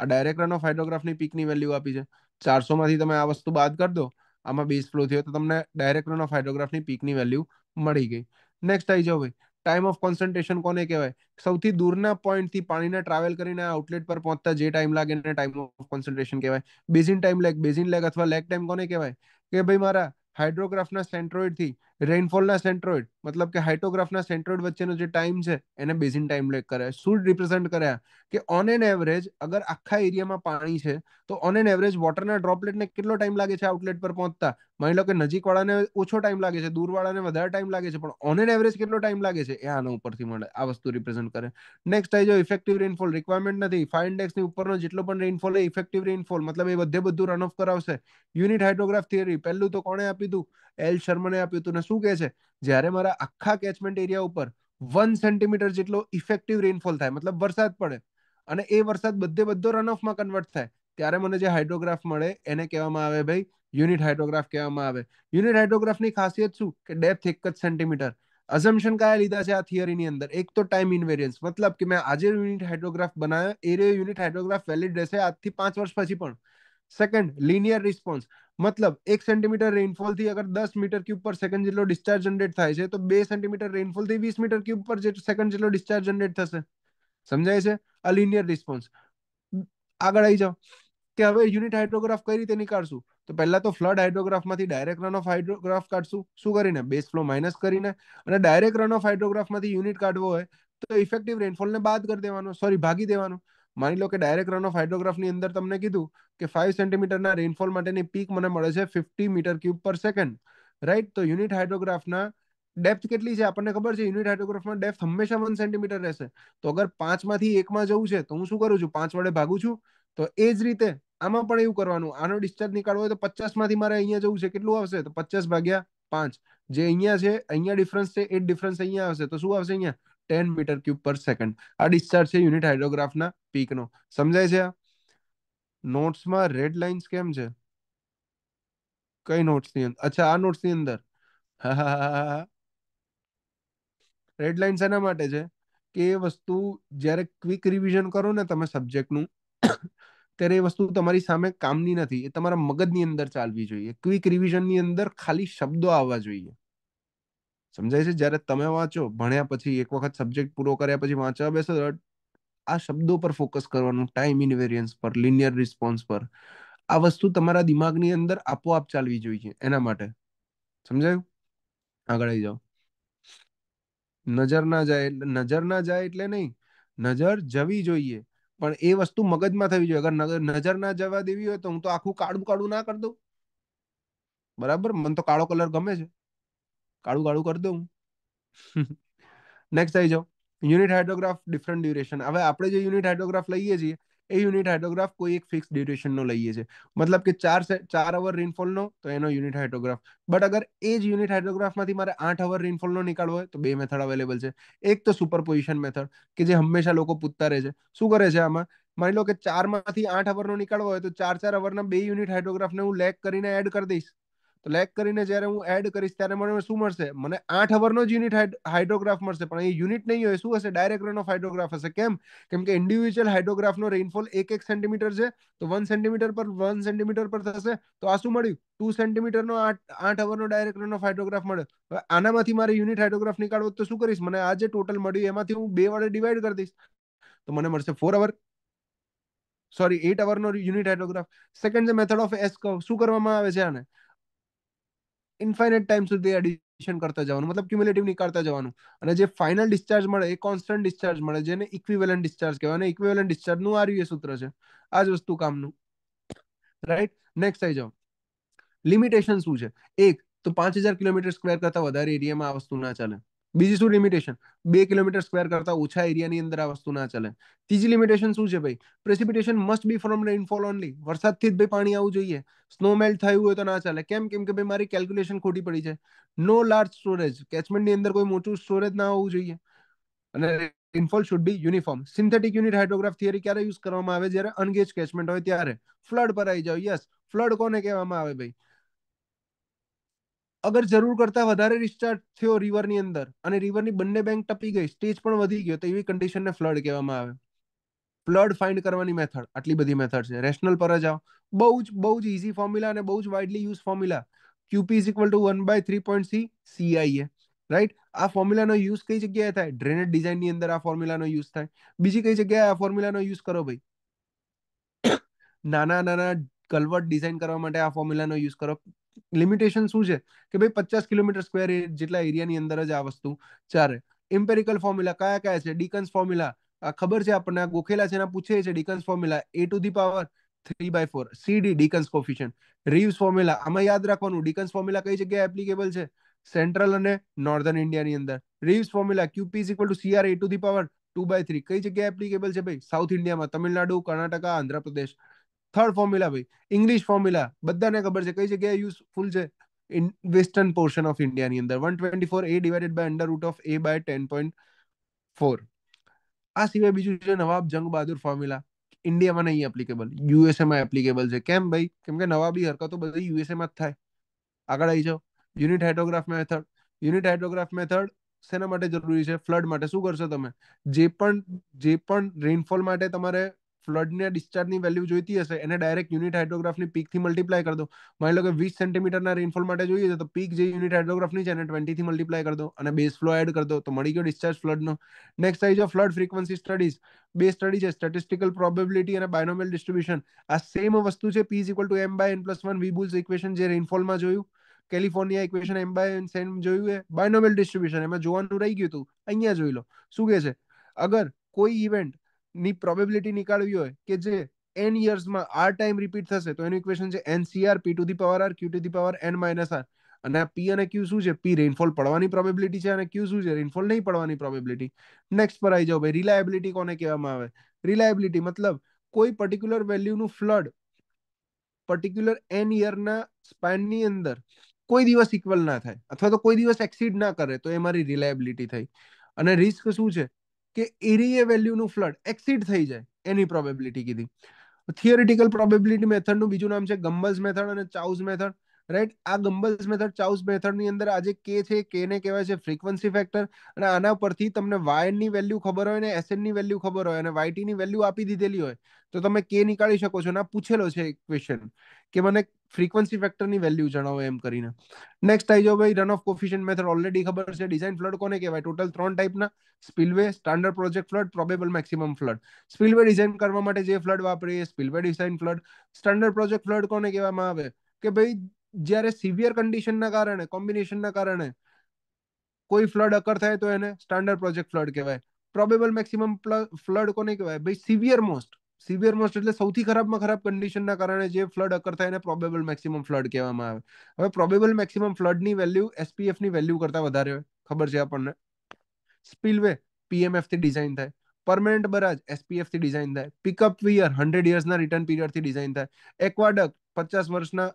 આ ડાયરેક્ટ રન ઓફ હાઇડ્રોગ્રાફની પીકની વેલ્યુ આપી છે ચારસોમાંથી તમે આ વસ્તુ બાદ કરી દો આમાં બેઝ ફ્લો થયો તો તમને ડાયરેક્ટ રન ઓફ હાઇડ્રોગ્રાફની પીકની વેલ્યુ મળી ગઈ નેક્સ્ટ આવી જાઓ ભાઈ ટાઈમ ઓફ કોન્સન્ટ્રેશન કોને કહેવાય સૌથી દૂરના પોઈન્ટથી પાણીના ટ્રાવેલ કરીને આઉટલેટ પર પહોંચતા જે ટાઈમ લાગે એને ટાઈમ ઓફ કોન્સન્ટ્રેશન કહેવાય basin time lag basin lag અથવા લેગ ટાઈમ કોને કહેવાય કે ભાઈ મારા હાઇડ્રોગ્રાફના સેન્ટ્રોઇડથી રેનફોલના સેન્ટ્રોઇડ મતલબ કે હાઇટોગ્રાફના સેન્ટ્રોઇડ વચ્ચેનો જે ટાઈમ છે એને બેઝિન ટાઈમ લેગ કરે શું રિપ્રેઝન્ટ કર્યા કે ઓન એન એવરેજ અગર આખા એરિયામાં પાણી છે તો ઓન એન એવરેજ વોટરના ડ્રોપલેટને કેટલો ટાઈમ લાગે છે આઉટલેટ પર પહોંચતા માની લો કે નજીકવાળાને ઓછો ટાઈમ લાગે છે દૂરવાળાને વધારે ટાઈમ લાગે છે પણ ઓન એન એવરેજ કેટલો ટાઈમ લાગે છે એ આના ઉપરથી મળે આ વસ્તુ રિપ્રેઝન્ટ કરે નેક્સ્ટ આવી જાઓ ઇફેક્ટિવ રેનફોલ રિક્વાયરમેન્ટ નથી ફાઇવ ઇન્ડેક્સની ઉપરનો જેટલો પણ રેનફોલ એ ઇફેક્ટિવ રેનફોલ મતલબ એ બધે બધું રન ઓફ કરાવશે યુનિટ હાઇડ્રોગ્રાફ થિયરી પહેલું તો કોણે આપી દીધું એલ શર્મને આપ્યું તું ને શું કહે છે જ્યારે મારા આખા કેચમેન્ટ એરિયા ઉપર વન સેન્ટીમીટર જેટલો ઇફેક્ટિવ રેનફોલ થાય મતલબ વરસાદ પડે અને એ વરસાદ બધે બધો રન ઓફમાં કન્વર્ટ થાય ત્યારે મને જે હાઇડ્રોગ્રાફ મળે એને કહેવામાં આવે ભાઈ યુનિટ હાઇડ્રોગ્રાફ કહેવામાં આવે યુનિટ હાઇડ્રોગ્રાફની ખાસિયત શું કે ડેપ્થ એક જ સેન્ટીમીટર અઝમ્પશન કયા લીધા છે આ થિયરીની અંદર એક તો ટાઈમ ઇન્વેરિયન્સ મતલબ કે મેં આજે યુનિટ હાઇડ્રોગ્રાફ બનાવ્યો એ યુનિટ હાઇડ્રોગ્રાફ વેલિડ રહેશે આજથી પાંચ વર્ષ પછી પણ સેકન્ડ લિનિયર રિસ્પોન્સ મતલબ એક સેન્ટીમીટર રેઇનફોલથી અગર દસ મીટર ક્યુબ પર સેકન્ડ જેટલો ડિસ્ચાર્જ જનરેટ થાય છે તો બે સેન્ટીમીટર રેઇનફોલથી વીસ મીટર ક્યુબ પર સેકન્ડ જેટલો ડિસ્ચાર્જ જનરેટ થશે સમજાય છે આ લિનિયર રિસ્પોન્સ આગળ આવી જાઓ કે હવે યુનિટ હાઇડ્રોગ્રાફ કઈ રીતે નીકાળશું તો પહેલા તો ફ્લડ હાઇડ્રોગ્રાફમાંથી ડાયરેક્ટ રન ઓફ હાઇડ્રોગ્રાફ કાઢશું શું કરીને બેસ ફ્લો માઇનસ કરીને અને ડાયરેક્ટ રન ઓફ હાઇડ્રોગ્રાફમાંથી યુનિટ કાઢવો હોય તો ઇફેક્ટિવ રેઇનફોલને બાદ કરી દેવાનો સોરી ભાગી દેવાનો માની લો કે ડાયરેક્ટ રન ઓફ હાઇડ્રોગ્રાફની અંદર તમને કીધું કે ફાઇવ સેન્ટીમીટરના રેનફોલ માટેની પીક મને મળે છે fifty metre cube per second right તો યુનિટ હાઇડ્રોગ્રાફના ડેપ્થ કેટલી છે આપણને ખબર છે યુનિટ હાઇડ્રોગ્રાફમાં ડેપ્થ હંમેશા વન સેન્ટીમીટર રહેશે તો અગર પાંચમાંથી એકમાં જવું છે તો હું શું કરું છું પાંચ વડે ભાગું છું તો એ જ રીતે આમાં પણ એવું કરવાનું આનો ડિસ્ચાર્જ નીકાળવો હોય તો પચાસમાંથી મારે અહીંયા જવું છે કેટલું આવશે તો પચાસ ભાગ્યા પાંચ જે અહીંયા છે અહીંયા ડિફરન્સ છે એ ડિફરન્સ અહીંયા આવશે તો શું આવશે અહીંયા ten metre cube per second આ ડિસ્ચાર્જ છે યુનિટ હાઇડ્રોગ્રાફના પીકનો સમજાય છે આ નોટ્સમાં રેડ લાઇન્સ કેમ છે કઈ નોટ્સની અંદર અચ્છા આ નોટ્સની અંદર રેડ લાઇન શેના માટે છે કે એ વસ્તુ જ્યારે ક્વિક રિવિઝન કરો ને તમે સબ્જેક્ટનું ત્યારે એ વસ્તુ તમારી સામે કામની નથી એ તમારા મગજની અંદર ચાલવી જોઈએ ક્વિક રિવિઝનની અંદર ખાલી શબ્દો આવવા જોઈએ સમજાય છે જ્યારે તમે વાંચો ભણ્યા પછી એક વખત સબ્જેક્ટ પૂરો કર્યા પછી વાંચવા બેસો આ શબ્દો પર ફોકસ કરવાનું ટાઈમ ઇનવેરિયન્સ પર લિનિયર રિસ્પોન્સ પર આ વસ્તુ તમારા દિમાગની અંદર આપોઆપ ચાલવી જોઈએ એના માટે સમજાયું આગળ આવી જાઓ નજર ના જાય એટલે નજર ના જાય એટલે નહીં નજર જવી જોઈએ પણ એ વસ્તુ મગજમાં થવી જોઈએ અગર નજર ના જવા દેવી હોય તો હું તો આખું કાળું કાળું ના કરી દઉં બરાબર મને તો કાળો કલર ગમે છે કાળું કાળું કરી દઉં નેક્સ્ટ આવી જાઓ યુનિટ હાઇડ્રોગ્રાફ ડિફરન્ટ ડ્યુરેશન હવે આપણે જે યુનિટ હાઇડ્રોગ્રાફ લઈએ છીએ એ યુનિટ હાઇડ્રોગ્રાફ કોઈ એક ફિક્સ ડ્યુરેશનનો લઈએ છીએ મતલબ કે ચાર ચાર અવર રેનફોલનો તો એનો યુનિટ હાઇડ્રોગ્રાફ બટ અગર એ જ યુનિટ હાઇડ્રોગ્રાફમાંથી મારે આઠ અવર રેનફોલનો નીકાળવો હોય તો બે મેથડ અવેલેબલ છે એક તો સુપર પોઝિશન મેથડ કે જે હંમેશા લોકો પૂછતા રહે છે શું કરે છે આમાં માની લો કે ચારમાંથી આઠ અવરનો નીકળવો હોય તો ચાર ચાર અવરના બે યુનિટ હાઇડ્રોગ્રાફને હું લેગ કરીને એડ કરી દઈશ તો લેક કરીને જ્યારે હું એડ કરીશ ત્યારે મને શું મળશે મને આઠ અવરનો જ યુનિટ હાઇડ્રોગ્રાફ મળશે પણ એ યુનિટ નહીં હોય શું હશે ડાયરેક્ટ રેન ઓફ હાઇડ્રોગ્રાફ હશે કેમ કેમ કે ઇન્ડિવિજ્યુઅલ હાઇડ્રોગ્રાફનો રેનફોલ એક એક સેન્ટીમીટર છે તો વન સેન્ટીમીટર પર વન સેન્ટીમીટર પર થશે તો આ શું મળ્યું ટુ સેન્ટીમીટરનો આઠ આઠ અવરનો ડાયરેક્ટ રેન ઓફ હાઇડ્રોગ્રાફ મળ્યો હવે આનામાંથી મારે યુનિટ હાઇડ્રોગ્રાફ નીકાળવો તો શું કરીશ મને આ જે ટોટલ મળ્યું એમાંથી હું બે વડે ડિવાઈડ કરી દઈશ તો મને મળશે ફોર અવર સોરી એટ અવરનો યુનિટ હાઇડ્રોગ્રાફ સેકન્ડ જે મેથડ ઓફ એસ શું કરવામાં આવે છે આને ઇન્ફાઇનાઇટ ટાઈમ સુધી એડિશન કરતા જવાનું મતલબ ક્યુમ્યુલેટિવ નીકાળતા જવાનું અને જે ફાઇનલ ડિસ્ચાર્જ મળે એ કોન્સ્ટન્ટ ડિસ્ચાર્જ મળે જેને ઇક્વિવેલન્ટ ડિસ્ચાર્જ કહેવાય અને ઇક્વિવેલન્ટ ડિસ્ચાર્જનું આ એ સૂત્ર છે આ જ વસ્તુ કામનું રાઈટ નેક્સ્ટ આઈ જાઓ લિમિટેશન શું છે એક તો પાંચ હજાર કિલોમીટર સ્ક્વેર કરતા વધારે એરિયામાં આ વસ્તુ ના ચાલે બીજી શું લિમિટેશન બે કિલોમીટર સ્ક્વેર કરતા ઓછા એરિયાની અંદર આ વસ્તુ ના ચાલે ત્રીજી લિમિટેશન શું છે ભાઈ precipitation must be from rainfall only વરસાદથી જ ભાઈ પાણી આવવું જોઈએ સ્નો થયું હોય તો ના ચાલે કેમ કેમ કે ભાઈ મારી કેલ્ક્યુલેશન ખોટી પડી છે નો લાર્જ સ્ટોરેજ કેચમેન્ટની અંદર કોઈ મોટું સ્ટોરેજ ના હોવું જોઈએ અને rainfall should be uniform synthetic unit hydrograph theory ક્યારે યુઝ કરવામાં આવે જ્યારે અનગેજ કેચમેન્ટ હોય ત્યારે ફ્લડ પર આવી જાવ યસ ફ્લડ કોને કહેવામાં આવે ભાઈ અગર જરૂર કરતા વધારે ડિસ્ચાર્જ થયો રિવરની અંદર અને રિવરની બંને બેંક ટપી ગઈ સ્ટેજ પણ વધી ગયો તો એવી કન્ડિશનને ફ્લડ કહેવામાં આવે ફ્લડ ફાઇન્ડ કરવાની મેથડ આટલી બધી મેથડ છે રેશનલ પર જ આવો બહુ જ બહુ જ ઇઝી ફોર્મ્યુલા અને બહુ જ widely use formula QP is equal to one by three point C CIA right આ ફોર્મ્યુલાનો યુઝ કઈ જગ્યાએ થાય ડ્રેનેજ ડિઝાઇનની અંદર આ ફોર્મ્યુલાનો યુઝ થાય બીજી કઈ જગ્યાએ આ ફોર્મ્યુલાનો યુઝ કરો ભાઈ નાના નાના કલવર્ટ ડિઝાઇન કરવા માટે આ ફોર્મ્યુલાનો યુઝ કરો લિમિટેશન શું છે કે ભાઈ પચાસ કિલોમીટર સ્ક્વેર જેટલા એરિયાની અંદર જ આ વસ્તુ ચાલે ઇમ્પેરિકલ ફોર્મ્યુલા કયા કયા છે ડીકન્સ ફોર્મ્યુલા આ ખબર છે આપણને ગોખેલા છે એના પૂછે છે Dickens formula A to the power three by four CD Dickens coefficient Ryves formula આમાં યાદ રાખવાનું ડીકન્સ ફોર્મ્યુલા કઈ જગ્યાએ એપ્લિકેબલ છે સેન્ટ્રલ અને નોર્ધન ઇન્ડિયાની અંદર રીવ્સ formula QP is equal two CR A to the power to by three કઈ જગ્યાએ એપ્લિકેબલ છે ભાઈ સાઉથ ઇન્ડિયામાં તમિલનાડુ કર્ણાટકા આંધ્રપ્રદેશ થર્ડ ફોર્મ્યુલા ભાઈ ઇંગ્લિશ ફોર્મ્યુલા બધાને ખબર છે કઈ જગ્યાએ યુઝફુલ છે ઇન વેસ્ટર્ન પોર્શન ઓફ ઇન્ડિયાની અંદર one twenty four A divided by under root of A by ten point four આ સિવાય બીજું છે નવાબ જંગ બહાદુર ફોર્મ્યુલા ઇન્ડિયામાં નહીં એપ્લિકેબલ યુએસએમાં એપ્લિકેબલ છે કેમ ભાઈ કેમ કે નવાબી હરકતો બધી યુએસએમાં જ થાય આગળ આવી જાઓ unit hydrograph method unit hydrograph method શેના માટે જરૂરી છે ફ્લડ માટે શું કરશો તમે જે પણ જે પણ રેનફોલ માટે તમારે ફ્લડને ડિસ્ચાર્જની વેલ્યુ જોઈતી હશે એને ડાયરેક્ટ યુનિટ હાઇડ્રોગ્રાફની પીકથી મલ્ટીપ્લાય કરી દો માની લો કે વીસ સેન્ટીમીટરના રેનફોલ માટે જોઈએ છે તો પીક જે યુનિટ હાઇડ્રોગ્રાફની છે એને ટ્વેન્ટીથી મલ્ટીપ્લાય કરી દો અને બેઝ ફ્લો એડ કરી દો તો મળી ગયો ડિસ્ચાર્જ ફ્લડનો નેક્સ્ટ આવી જો ફ્લડ ફ્રિકવન્સી સ્ટડીઝ બે સ્ટડી છે સ્ટેટિસ્ટિકલ પ્રોબેબિલિટી અને બાયનોમેલ ડિસ્ટ્રીબ્યુશન આ સેમ વસ્તુ છે P equal to M by N plus one V Weibull's equation જે રેનફોલમાં જોયું California equation M by N same જોયું એ બાયનોમિયલ ડિસ્ટ્રીબ્યુશન એમાં જોવાનું રહી ગયું હતું અહીંયા જોઈ લો શું કહે છે અગર કોઈ ઇવેન્ટ ની પ્રોબેબિલિટી નીકાળવી હોય કે જે એન યર્સમાં r ટાઈમ રિપીટ થશે તો એનું ઇક્વેશન છે n cr p to the power R Q to the power N minus R અને આ પી અને q શું છે પી રેનફોલ પડવાની પ્રોબેબિલિટી છે અને ક્યુ શું છે રેનફોલ નહીં પડવાની પ્રોબેબિલિટી નેક્સ્ટ પર આવી જાઓ ભાઈ રિલાયબિલિટી કોને કહેવામાં આવે રિલાયબિલિટી મતલબ કોઈ પર્ટિક્યુલર વેલ્યુનું ફ્લડ પર્ટિક્યુલર એન યરના સ્પાનની અંદર કોઈ દિવસ ઇક્વલ ના થાય અથવા તો કોઈ દિવસ એક્સીડ ના કરે તો એ મારી રિલાયબિલિટી થઈ અને રિસ્ક શું છે કે એરી એ વેલ્યુનું ફ્લડ એક્સીડ થઈ જાય એની પ્રોબેબિલિટી કીધી થિયરિટિકલ પ્રોબેબિલિટી મેથડનું બીજું નામ છે ગમ્બલ્સ મેથડ અને ચાઉસ મેથડ રાઈટ આ ગમ્બલ્સ મેથડ ચાઉઝ મેથડની અંદર આજે કે છે કે ને કહેવાય છે ફ્રીક્વન્સી ફેક્ટર અને આના પરથી તમને વાયનની વેલ્યુ ખબર હોય ને એસએનની વેલ્યુ ખબર હોય અને વાયટીની વેલ્યુ આપી દીધેલી હોય તો તમે કે નીકાળી શકો છો અને આ પૂછેલો છે ક્વેશ્ચન કે મને ફ્રીક્વન્સી ફેક્ટરની વેલ્યુ જણાવો એમ કરીને નેક્સ્ટ આવી જાઓ ભાઈ run off coefficient method already ખબર છે ડિઝાઇન ફ્લડ કોને કહેવાય ટોટલ ત્રણ ટાઈપના spillway standard project flood probable maximum flood spillway design કરવા માટે જે ફ્લડ વાપરીએ spillway design flood standard project flood કોને કહેવામાં આવે કે ભાઈ જ્યારે સિવિયર કન્ડિશનના કારણે કોમ્બિનેશનના કારણે કોઈ ફ્લડ અકર થાય તો એને સ્ટાન્ડર્ડ પ્રોજેક્ટ ફ્લડ કહેવાય પ્રોબેબલ મેક્સિમમ ફ્લડ કોને કહેવાય ભાઈ સિવિયર મોસ્ટ સિવિયર મોસ્ટ એટલે સૌથી ખરાબમાં ખરાબ કન્ડિશનના કારણે જે ફ્લડ અકર થાય એને પ્રોબેબલ મેક્સિમમ ફ્લડ કહેવામાં આવે હવે પ્રોબેબલ મેક્સિમમ ફ્લડની વેલ્યુ એસપીએફની વેલ્યુ કરતાં વધારે હોય ખબર છે આપણને સ્પીલવે પીએમએફથી ડિઝાઇન થાય પરમેનન્ટ બરાજ એસપીએફથી ડિઝાઇન થાય પિકઅપ વિયર હંડ્રેડ ઇયર્સના રિટર્ન પીરિયડથી ડિઝાઇન થાય એક્વાડક પચાસ વર્ષના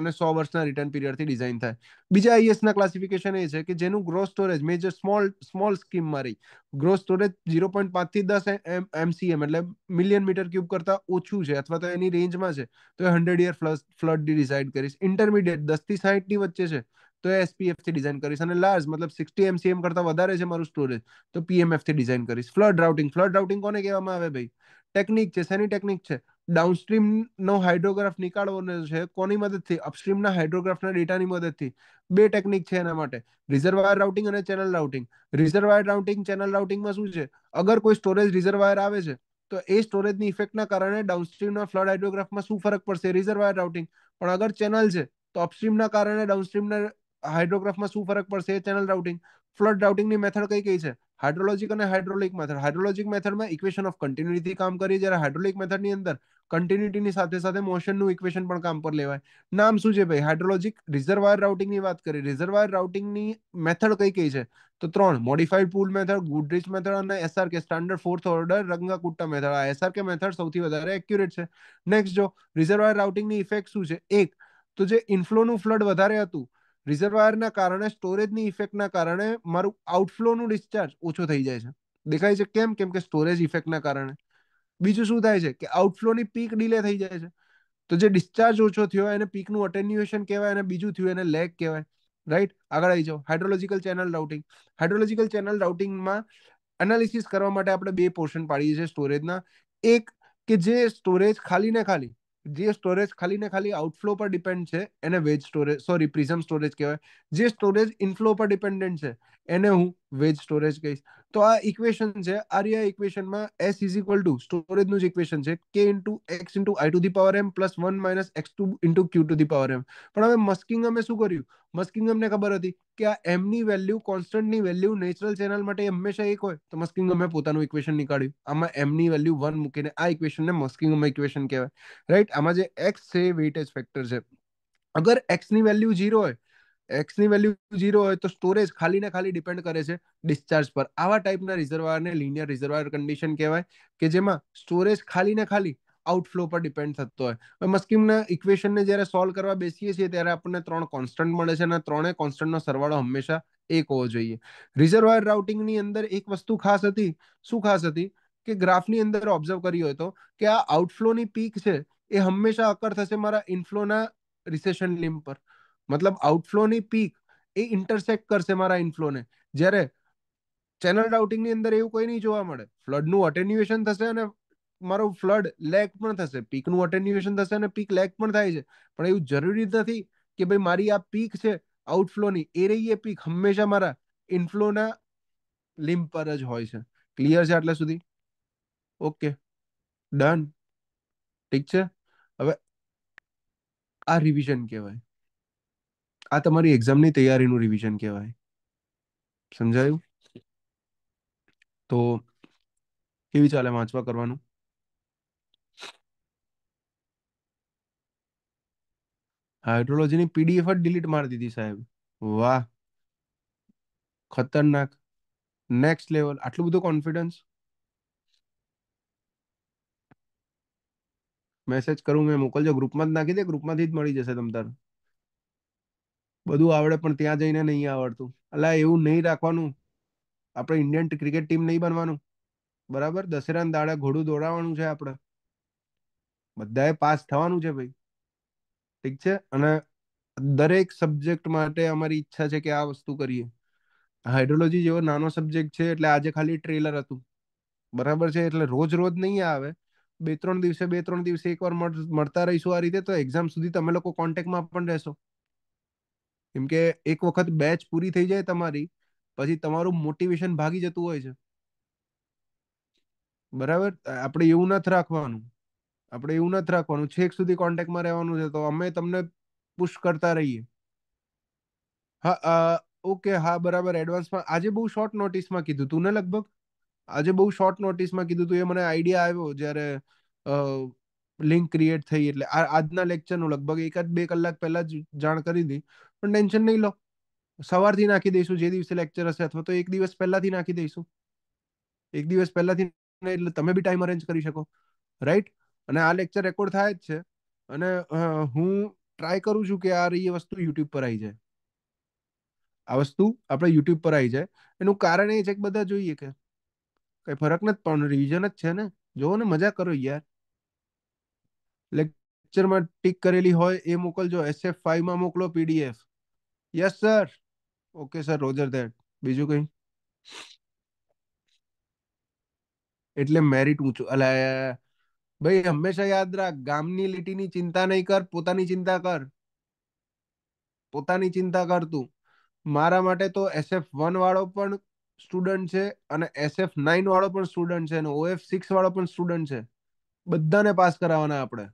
અને સો વર્ષના રિટર્ન પીરિયડથી ડિઝાઇન થાય બીજા આઈએસના ક્લાસિફિકેશન એ છે કે જેનું gross storage major small small સ્કીમમાં રહી ગ્રો સ્ટોરેજ ઝીરો પોઈન્ટ પાંચથી દસ એમસીએમ એટલે મિલિયન મીટર ક્યુબ કરતાં ઓછું છે અથવા તો એની રેન્જમાં છે તો એ હંડ્રેડ યર ફ્લસ ફ્લડ ડિસાઇડ કરીશ ઇન્ટરમીડિયેટ દસથી સાહીઠની વચ્ચે છે તો એ એસપીએફથી ડિઝાઇન કરીશ અને લાર્જ મતલબ સિક્સટી એમસીએમ કરતાં વધારે છે મારું સ્ટોરેજ તો પીએમએફથી ડિઝાઇન કરીશ ફ્લડ રાઉટિંગ ફ્લડ રાઉટિંગ કોને કહેવામાં આવે ભાઈ ટેકનિક છે શેની ટેકનિક છે ડાઉનસ્ટ્રીમ નો હાઇડ્રોગ્રાફ નીકાળવાનો છે કોની મદદથી અપસ્ટ્રીમના હાઇડ્રોગ્રાફના ડેટાની મદદથી બે ટેકનિક છે એના માટે રિઝર્વાયર રાઉટિંગ અને channel routing reservoir routing channel રાઉટિંગમાં શું છે અગર કોઈ સ્ટોરેજ રિઝર્વાયર આવે છે તો એ સ્ટોરેજની ઇફેક્ટના કારણે ડાઉનસ્ટ્રીમના ફ્લડ હાઇડ્રોગ્રાફમાં શું ફરક પડશે રિઝર્વાયર રાઉટિંગ પણ અગર ચેનલ છે તો અપસ્ટ્રીમના કારણે ડાઉનસ્ટ્રીમના હાઇડ્રોગ્રાફમાં શું ફરક પડશે ચેનલ રાઉટિંગ ફ્લડ રાઉટિંગની મેથડ કઈ કઈ છે હાઇડ્રોલોજિક અને હાઇડ્રોલિક મેથડ હાઇડ્રોલોજિક મેથડમાં ઇક્વેશન ઓફ કન્ટિન્યુટીથી કામ કરીએ જ્યારે હાઇડ્રોલિક મેથડની અંદર કન્ટિન્યુટીની સાથે સાથે મોશનનું ઇક્વેશન પણ કામ પર લેવાય નામ શું છે ભાઈ હાઇડ્રોલોજિક રિઝર્વાયર રાઉટિંગની વાત કરી રિઝર્વાયર રાઉટિંગની મેથડ કઈ કઈ છે તો ત્રણ modified Puls method Goodrich method અને SRK standard fourth order Runge Kutta method આ એસઆરકે મેથડ સૌથી વધારે એક્યુરેટ છે નેક્સ્ટ જો રિઝર્વાયર રાઉટિંગની ઇફેક્ટ શું છે એક તો જે ઇન્ફ્લોનું ફ્લડ વધારે હતું રિઝર્વાયરના કારણે સ્ટોરેજની ઇફેક્ટના કારણે મારું આઉટફ્લોનું ડિસ્ચાર્જ ઓછો થઈ જાય છે દેખાય છે કેમ કેમ કે સ્ટોરેજ ઇફેક્ટના કારણે બીજું શું થાય છે કે આઉટફ્લોની પીક ડીલે થઈ જાય છે તો જે ડિસ્ચાર્જ ઓછો થયો એને પીકનું અટેન્યુએશન કહેવાય અને બીજું થયું એને લેગ કહેવાય રાઈટ આગળ આવી જાઓ hydrological channel routing hydrological channel રાઉટિંગમાં એનાલિસિસ કરવા માટે આપણે બે પોર્શન પાડીએ છીએ સ્ટોરેજના એક કે જે સ્ટોરેજ ખાલી ને ખાલી જે સ્ટોરેજ ખાલી ને ખાલી આઉટફ્લો પર ડિપેન્ડ છે એને wedge storage sorry prism storage કહેવાય જે સ્ટોરેજ ઇનફ્લો પર ડિપેન્ડન્ટ છે એને હું વેજ સ્ટોરેજ કહીશ તો આ ઇક્વેશન છે આર્યા ઇક્વેશનમાં s ઇઝ ટુ સ્ટોરેજનું જ ઇક્વેશન છે કે into X into I to the power M plus one minus X to into Q to the power M પણ હવે મસ્કિંગ અમે શું કર્યું મસ્કિંગ અમને ખબર હતી કે આ એમની વેલ્યુ કોન્સ્ટન્ટની વેલ્યુ નેચરલ ચેનલ માટે હંમેશા એક હોય તો મસ્કિંગ અમે પોતાનું ઇક્વેશન નીકાળ્યું આમાં એમની વેલ્યુ વન મૂકીને આ ઇક્વેશનને મસ્કિંગમ ઇક્વેશન કહેવાય રાઈટ આમાં જે એક્સ છે વેઇટેજ ફેક્ટર છે અગર એક્સની વેલ્યુ ઝીરો હોય એક્સ ની વેલ્યુ ઝીરો હોય તો સ્ટોરેજ ખાલી ને ખાલી ડિપેન્ડ કરે છે ડિસ્ચાર્જ પર આવા ટાઈપના રિઝર્વારને લિનિયર રિઝર્વાયર કન્ડિશન કહેવાય કે જેમાં સ્ટોરેજ ખાલી ને ખાલી આઉટફ્લો પર ડિપેન્ડ થતો હોય મસ્કીમના ઇક્વેશનને જ્યારે સોલ્વ કરવા બેસીએ છીએ ત્યારે આપણને ત્રણ કોન્સ્ટન્ટ મળે છે અને ત્રણેય કોન્સ્ટન્ટનો સરવાળો હંમેશા એક હોવો જોઈએ રિઝર્વાયર રાઉટિંગની અંદર એક વસ્તુ ખાસ હતી શું ખાસ હતી કે ગ્રાફની અંદર ઓબ્ઝર્વ હોય તો કે આ આઉટફ્લોની પીક છે એ હંમેશા અકર થશે મારા ઇન્ફ્લોના રિસેશન લિમ પર મતલબ આઉટફ્લોની પીક એ ઇન્ટરસેક્ટ કરશે મારા ઇનફ્લોને જ્યારે ચેનલ ડાઉટિંગની અંદર એવું કોઈ નહીં જોવા મળે ફ્લડનું અટેન્યુએશન થશે અને મારું ફ્લડ લેક પણ થશે પીકનું અટેન્યુએશન થશે અને પીક લેક પણ થાય છે પણ એવું જરૂરી નથી કે ભાઈ મારી આ પીક છે આઉટફ્લોની એ રહી એ પીક હંમેશા મારા ઇનફ્લોના લિમ્બ પર જ હોય છે ક્લિયર છે આટલા સુધી ઓકે ડન ઠીક છે હવે આ રિવિઝન કહેવાય આ તમારી એક્ઝામની તૈયારીનું રિવિઝન કહેવાય સમજાયું તો કેવી ચાલે વાંચવા કરવાનું હાઇડ્રોલોજીની પીડીએફ જ ડિલીટ મારી દીધી સાહેબ વાહ ખતરનાક નેક્સ્ટ લેવલ આટલું બધું કોન્ફિડન્સ મેસેજ કરું મેં મોકલજો ગ્રુપમાં જ નાખી દે ગ્રુપમાંથી જ મળી જશે તમ તારે બધું આવડે પણ ત્યાં જઈને નહીં આવડતું અલા એવું નહીં રાખવાનું આપણે ઇન્ડિયન ક્રિકેટ ટીમ નહીં બનવાનું બરાબર દશેરાના દાડે ઘોડું દોડાવવાનું છે આપણે બધાએ પાસ થવાનું છે ભાઈ ઠીક છે અને દરેક સબ્જેક્ટ માટે અમારી ઈચ્છા છે કે આ વસ્તુ કરીએ હાઇડ્રોલોજી જેવો નાનો સબ્જેક્ટ છે એટલે આજે ખાલી ટ્રેલર હતું બરાબર છે એટલે રોજ રોજ નહીં આવે બે ત્રણ દિવસે બે ત્રણ દિવસે એકવાર મળતા રહીશું આ રીતે તો એક્ઝામ સુધી તમે લોકો કોન્ટેક્ટમાં પણ રહેશો કેમ કે એક વખત બેચ પૂરી થઈ જાય તમારી પછી તમારું મોટિવેશન ભાગી જતું હોય છે બરાબર આપણે એવું નથી રાખવાનું આપણે એવું નથી રાખવાનું છેક સુધી કોન્ટેક્ટમાં રહેવાનું છે તો અમે તમને પુશ કરતા રહીએ હા ઓકે હા બરાબર એડવાન્સમાં આજે બહુ શોર્ટ નોટિસમાં કીધું તું ને લગભગ આજે બહુ શોર્ટ નોટિસમાં કીધું તું એ મને આઈડિયા આવ્યો જ્યારે લિંક ક્રિએટ થઈ એટલે આજના લેક્ચરનું લગભગ એકાદ બે કલાક પહેલા જ જાણ કરી હતી પણ ટેન્શન નહીં લો સવારથી નાખી દઈશું જે દિવસે લેક્ચર હશે અથવા તો એક દિવસ પહેલાથી નાખી દઈશું એક દિવસ પહેલાથી એટલે તમે બી ટાઈમ અરેન્જ કરી શકો રાઈટ અને આ લેક્ચર રેકોર્ડ થાય જ છે અને હું ટ્રાય કરું છું કે આ રહી વસ્તુ યુટ્યુબ પર આવી જાય આ વસ્તુ આપણે યુટ્યુબ પર આવી જાય એનું કારણ એ છે કે બધા જોઈએ કે કઈ ફરક નથી પણ રિવિઝન જ છે ને જોવો ને મજા કરો યાર લેક્ચરમાં ટીક કરેલી હોય એ મોકલજો એસએફ ફાઈવમાં મોકલો PDF yes sir okay sir roger that બીજું કઈ એટલે મેરિટ ઊંચું અલે ભાઈ હંમેશા યાદ રાખ ગામની લીટીની ચિંતા નહીં કર પોતાની ચિંતા કર પોતાની ચિંતા કર તું મારા માટે તો એસએફ વન વાળો પણ સ્ટુડન્ટ છે અને એસએફ નાઇન વાળો પણ સ્ટુડન્ટ છે અને ઓએફ સિક્સ વાળો પણ સ્ટુડન્ટ છે બધાને પાસ કરાવવાના આપણે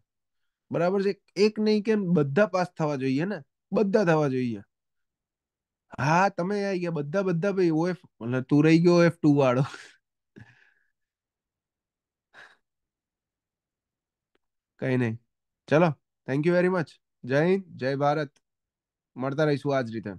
બરાબર છે એક નહીં કે બધા પાસ થવા જોઈએ ને બધા થવા જોઈએ હા તમે ગયા બધા બધા ભાઈ ઓએફ તું રહી ગયો એફ ટુ વાળો કઈ નહીં ચલો થેન્ક યુ વેરી મચ જય હિન્દ જય ભારત મળતા રહીશું આજ રીતે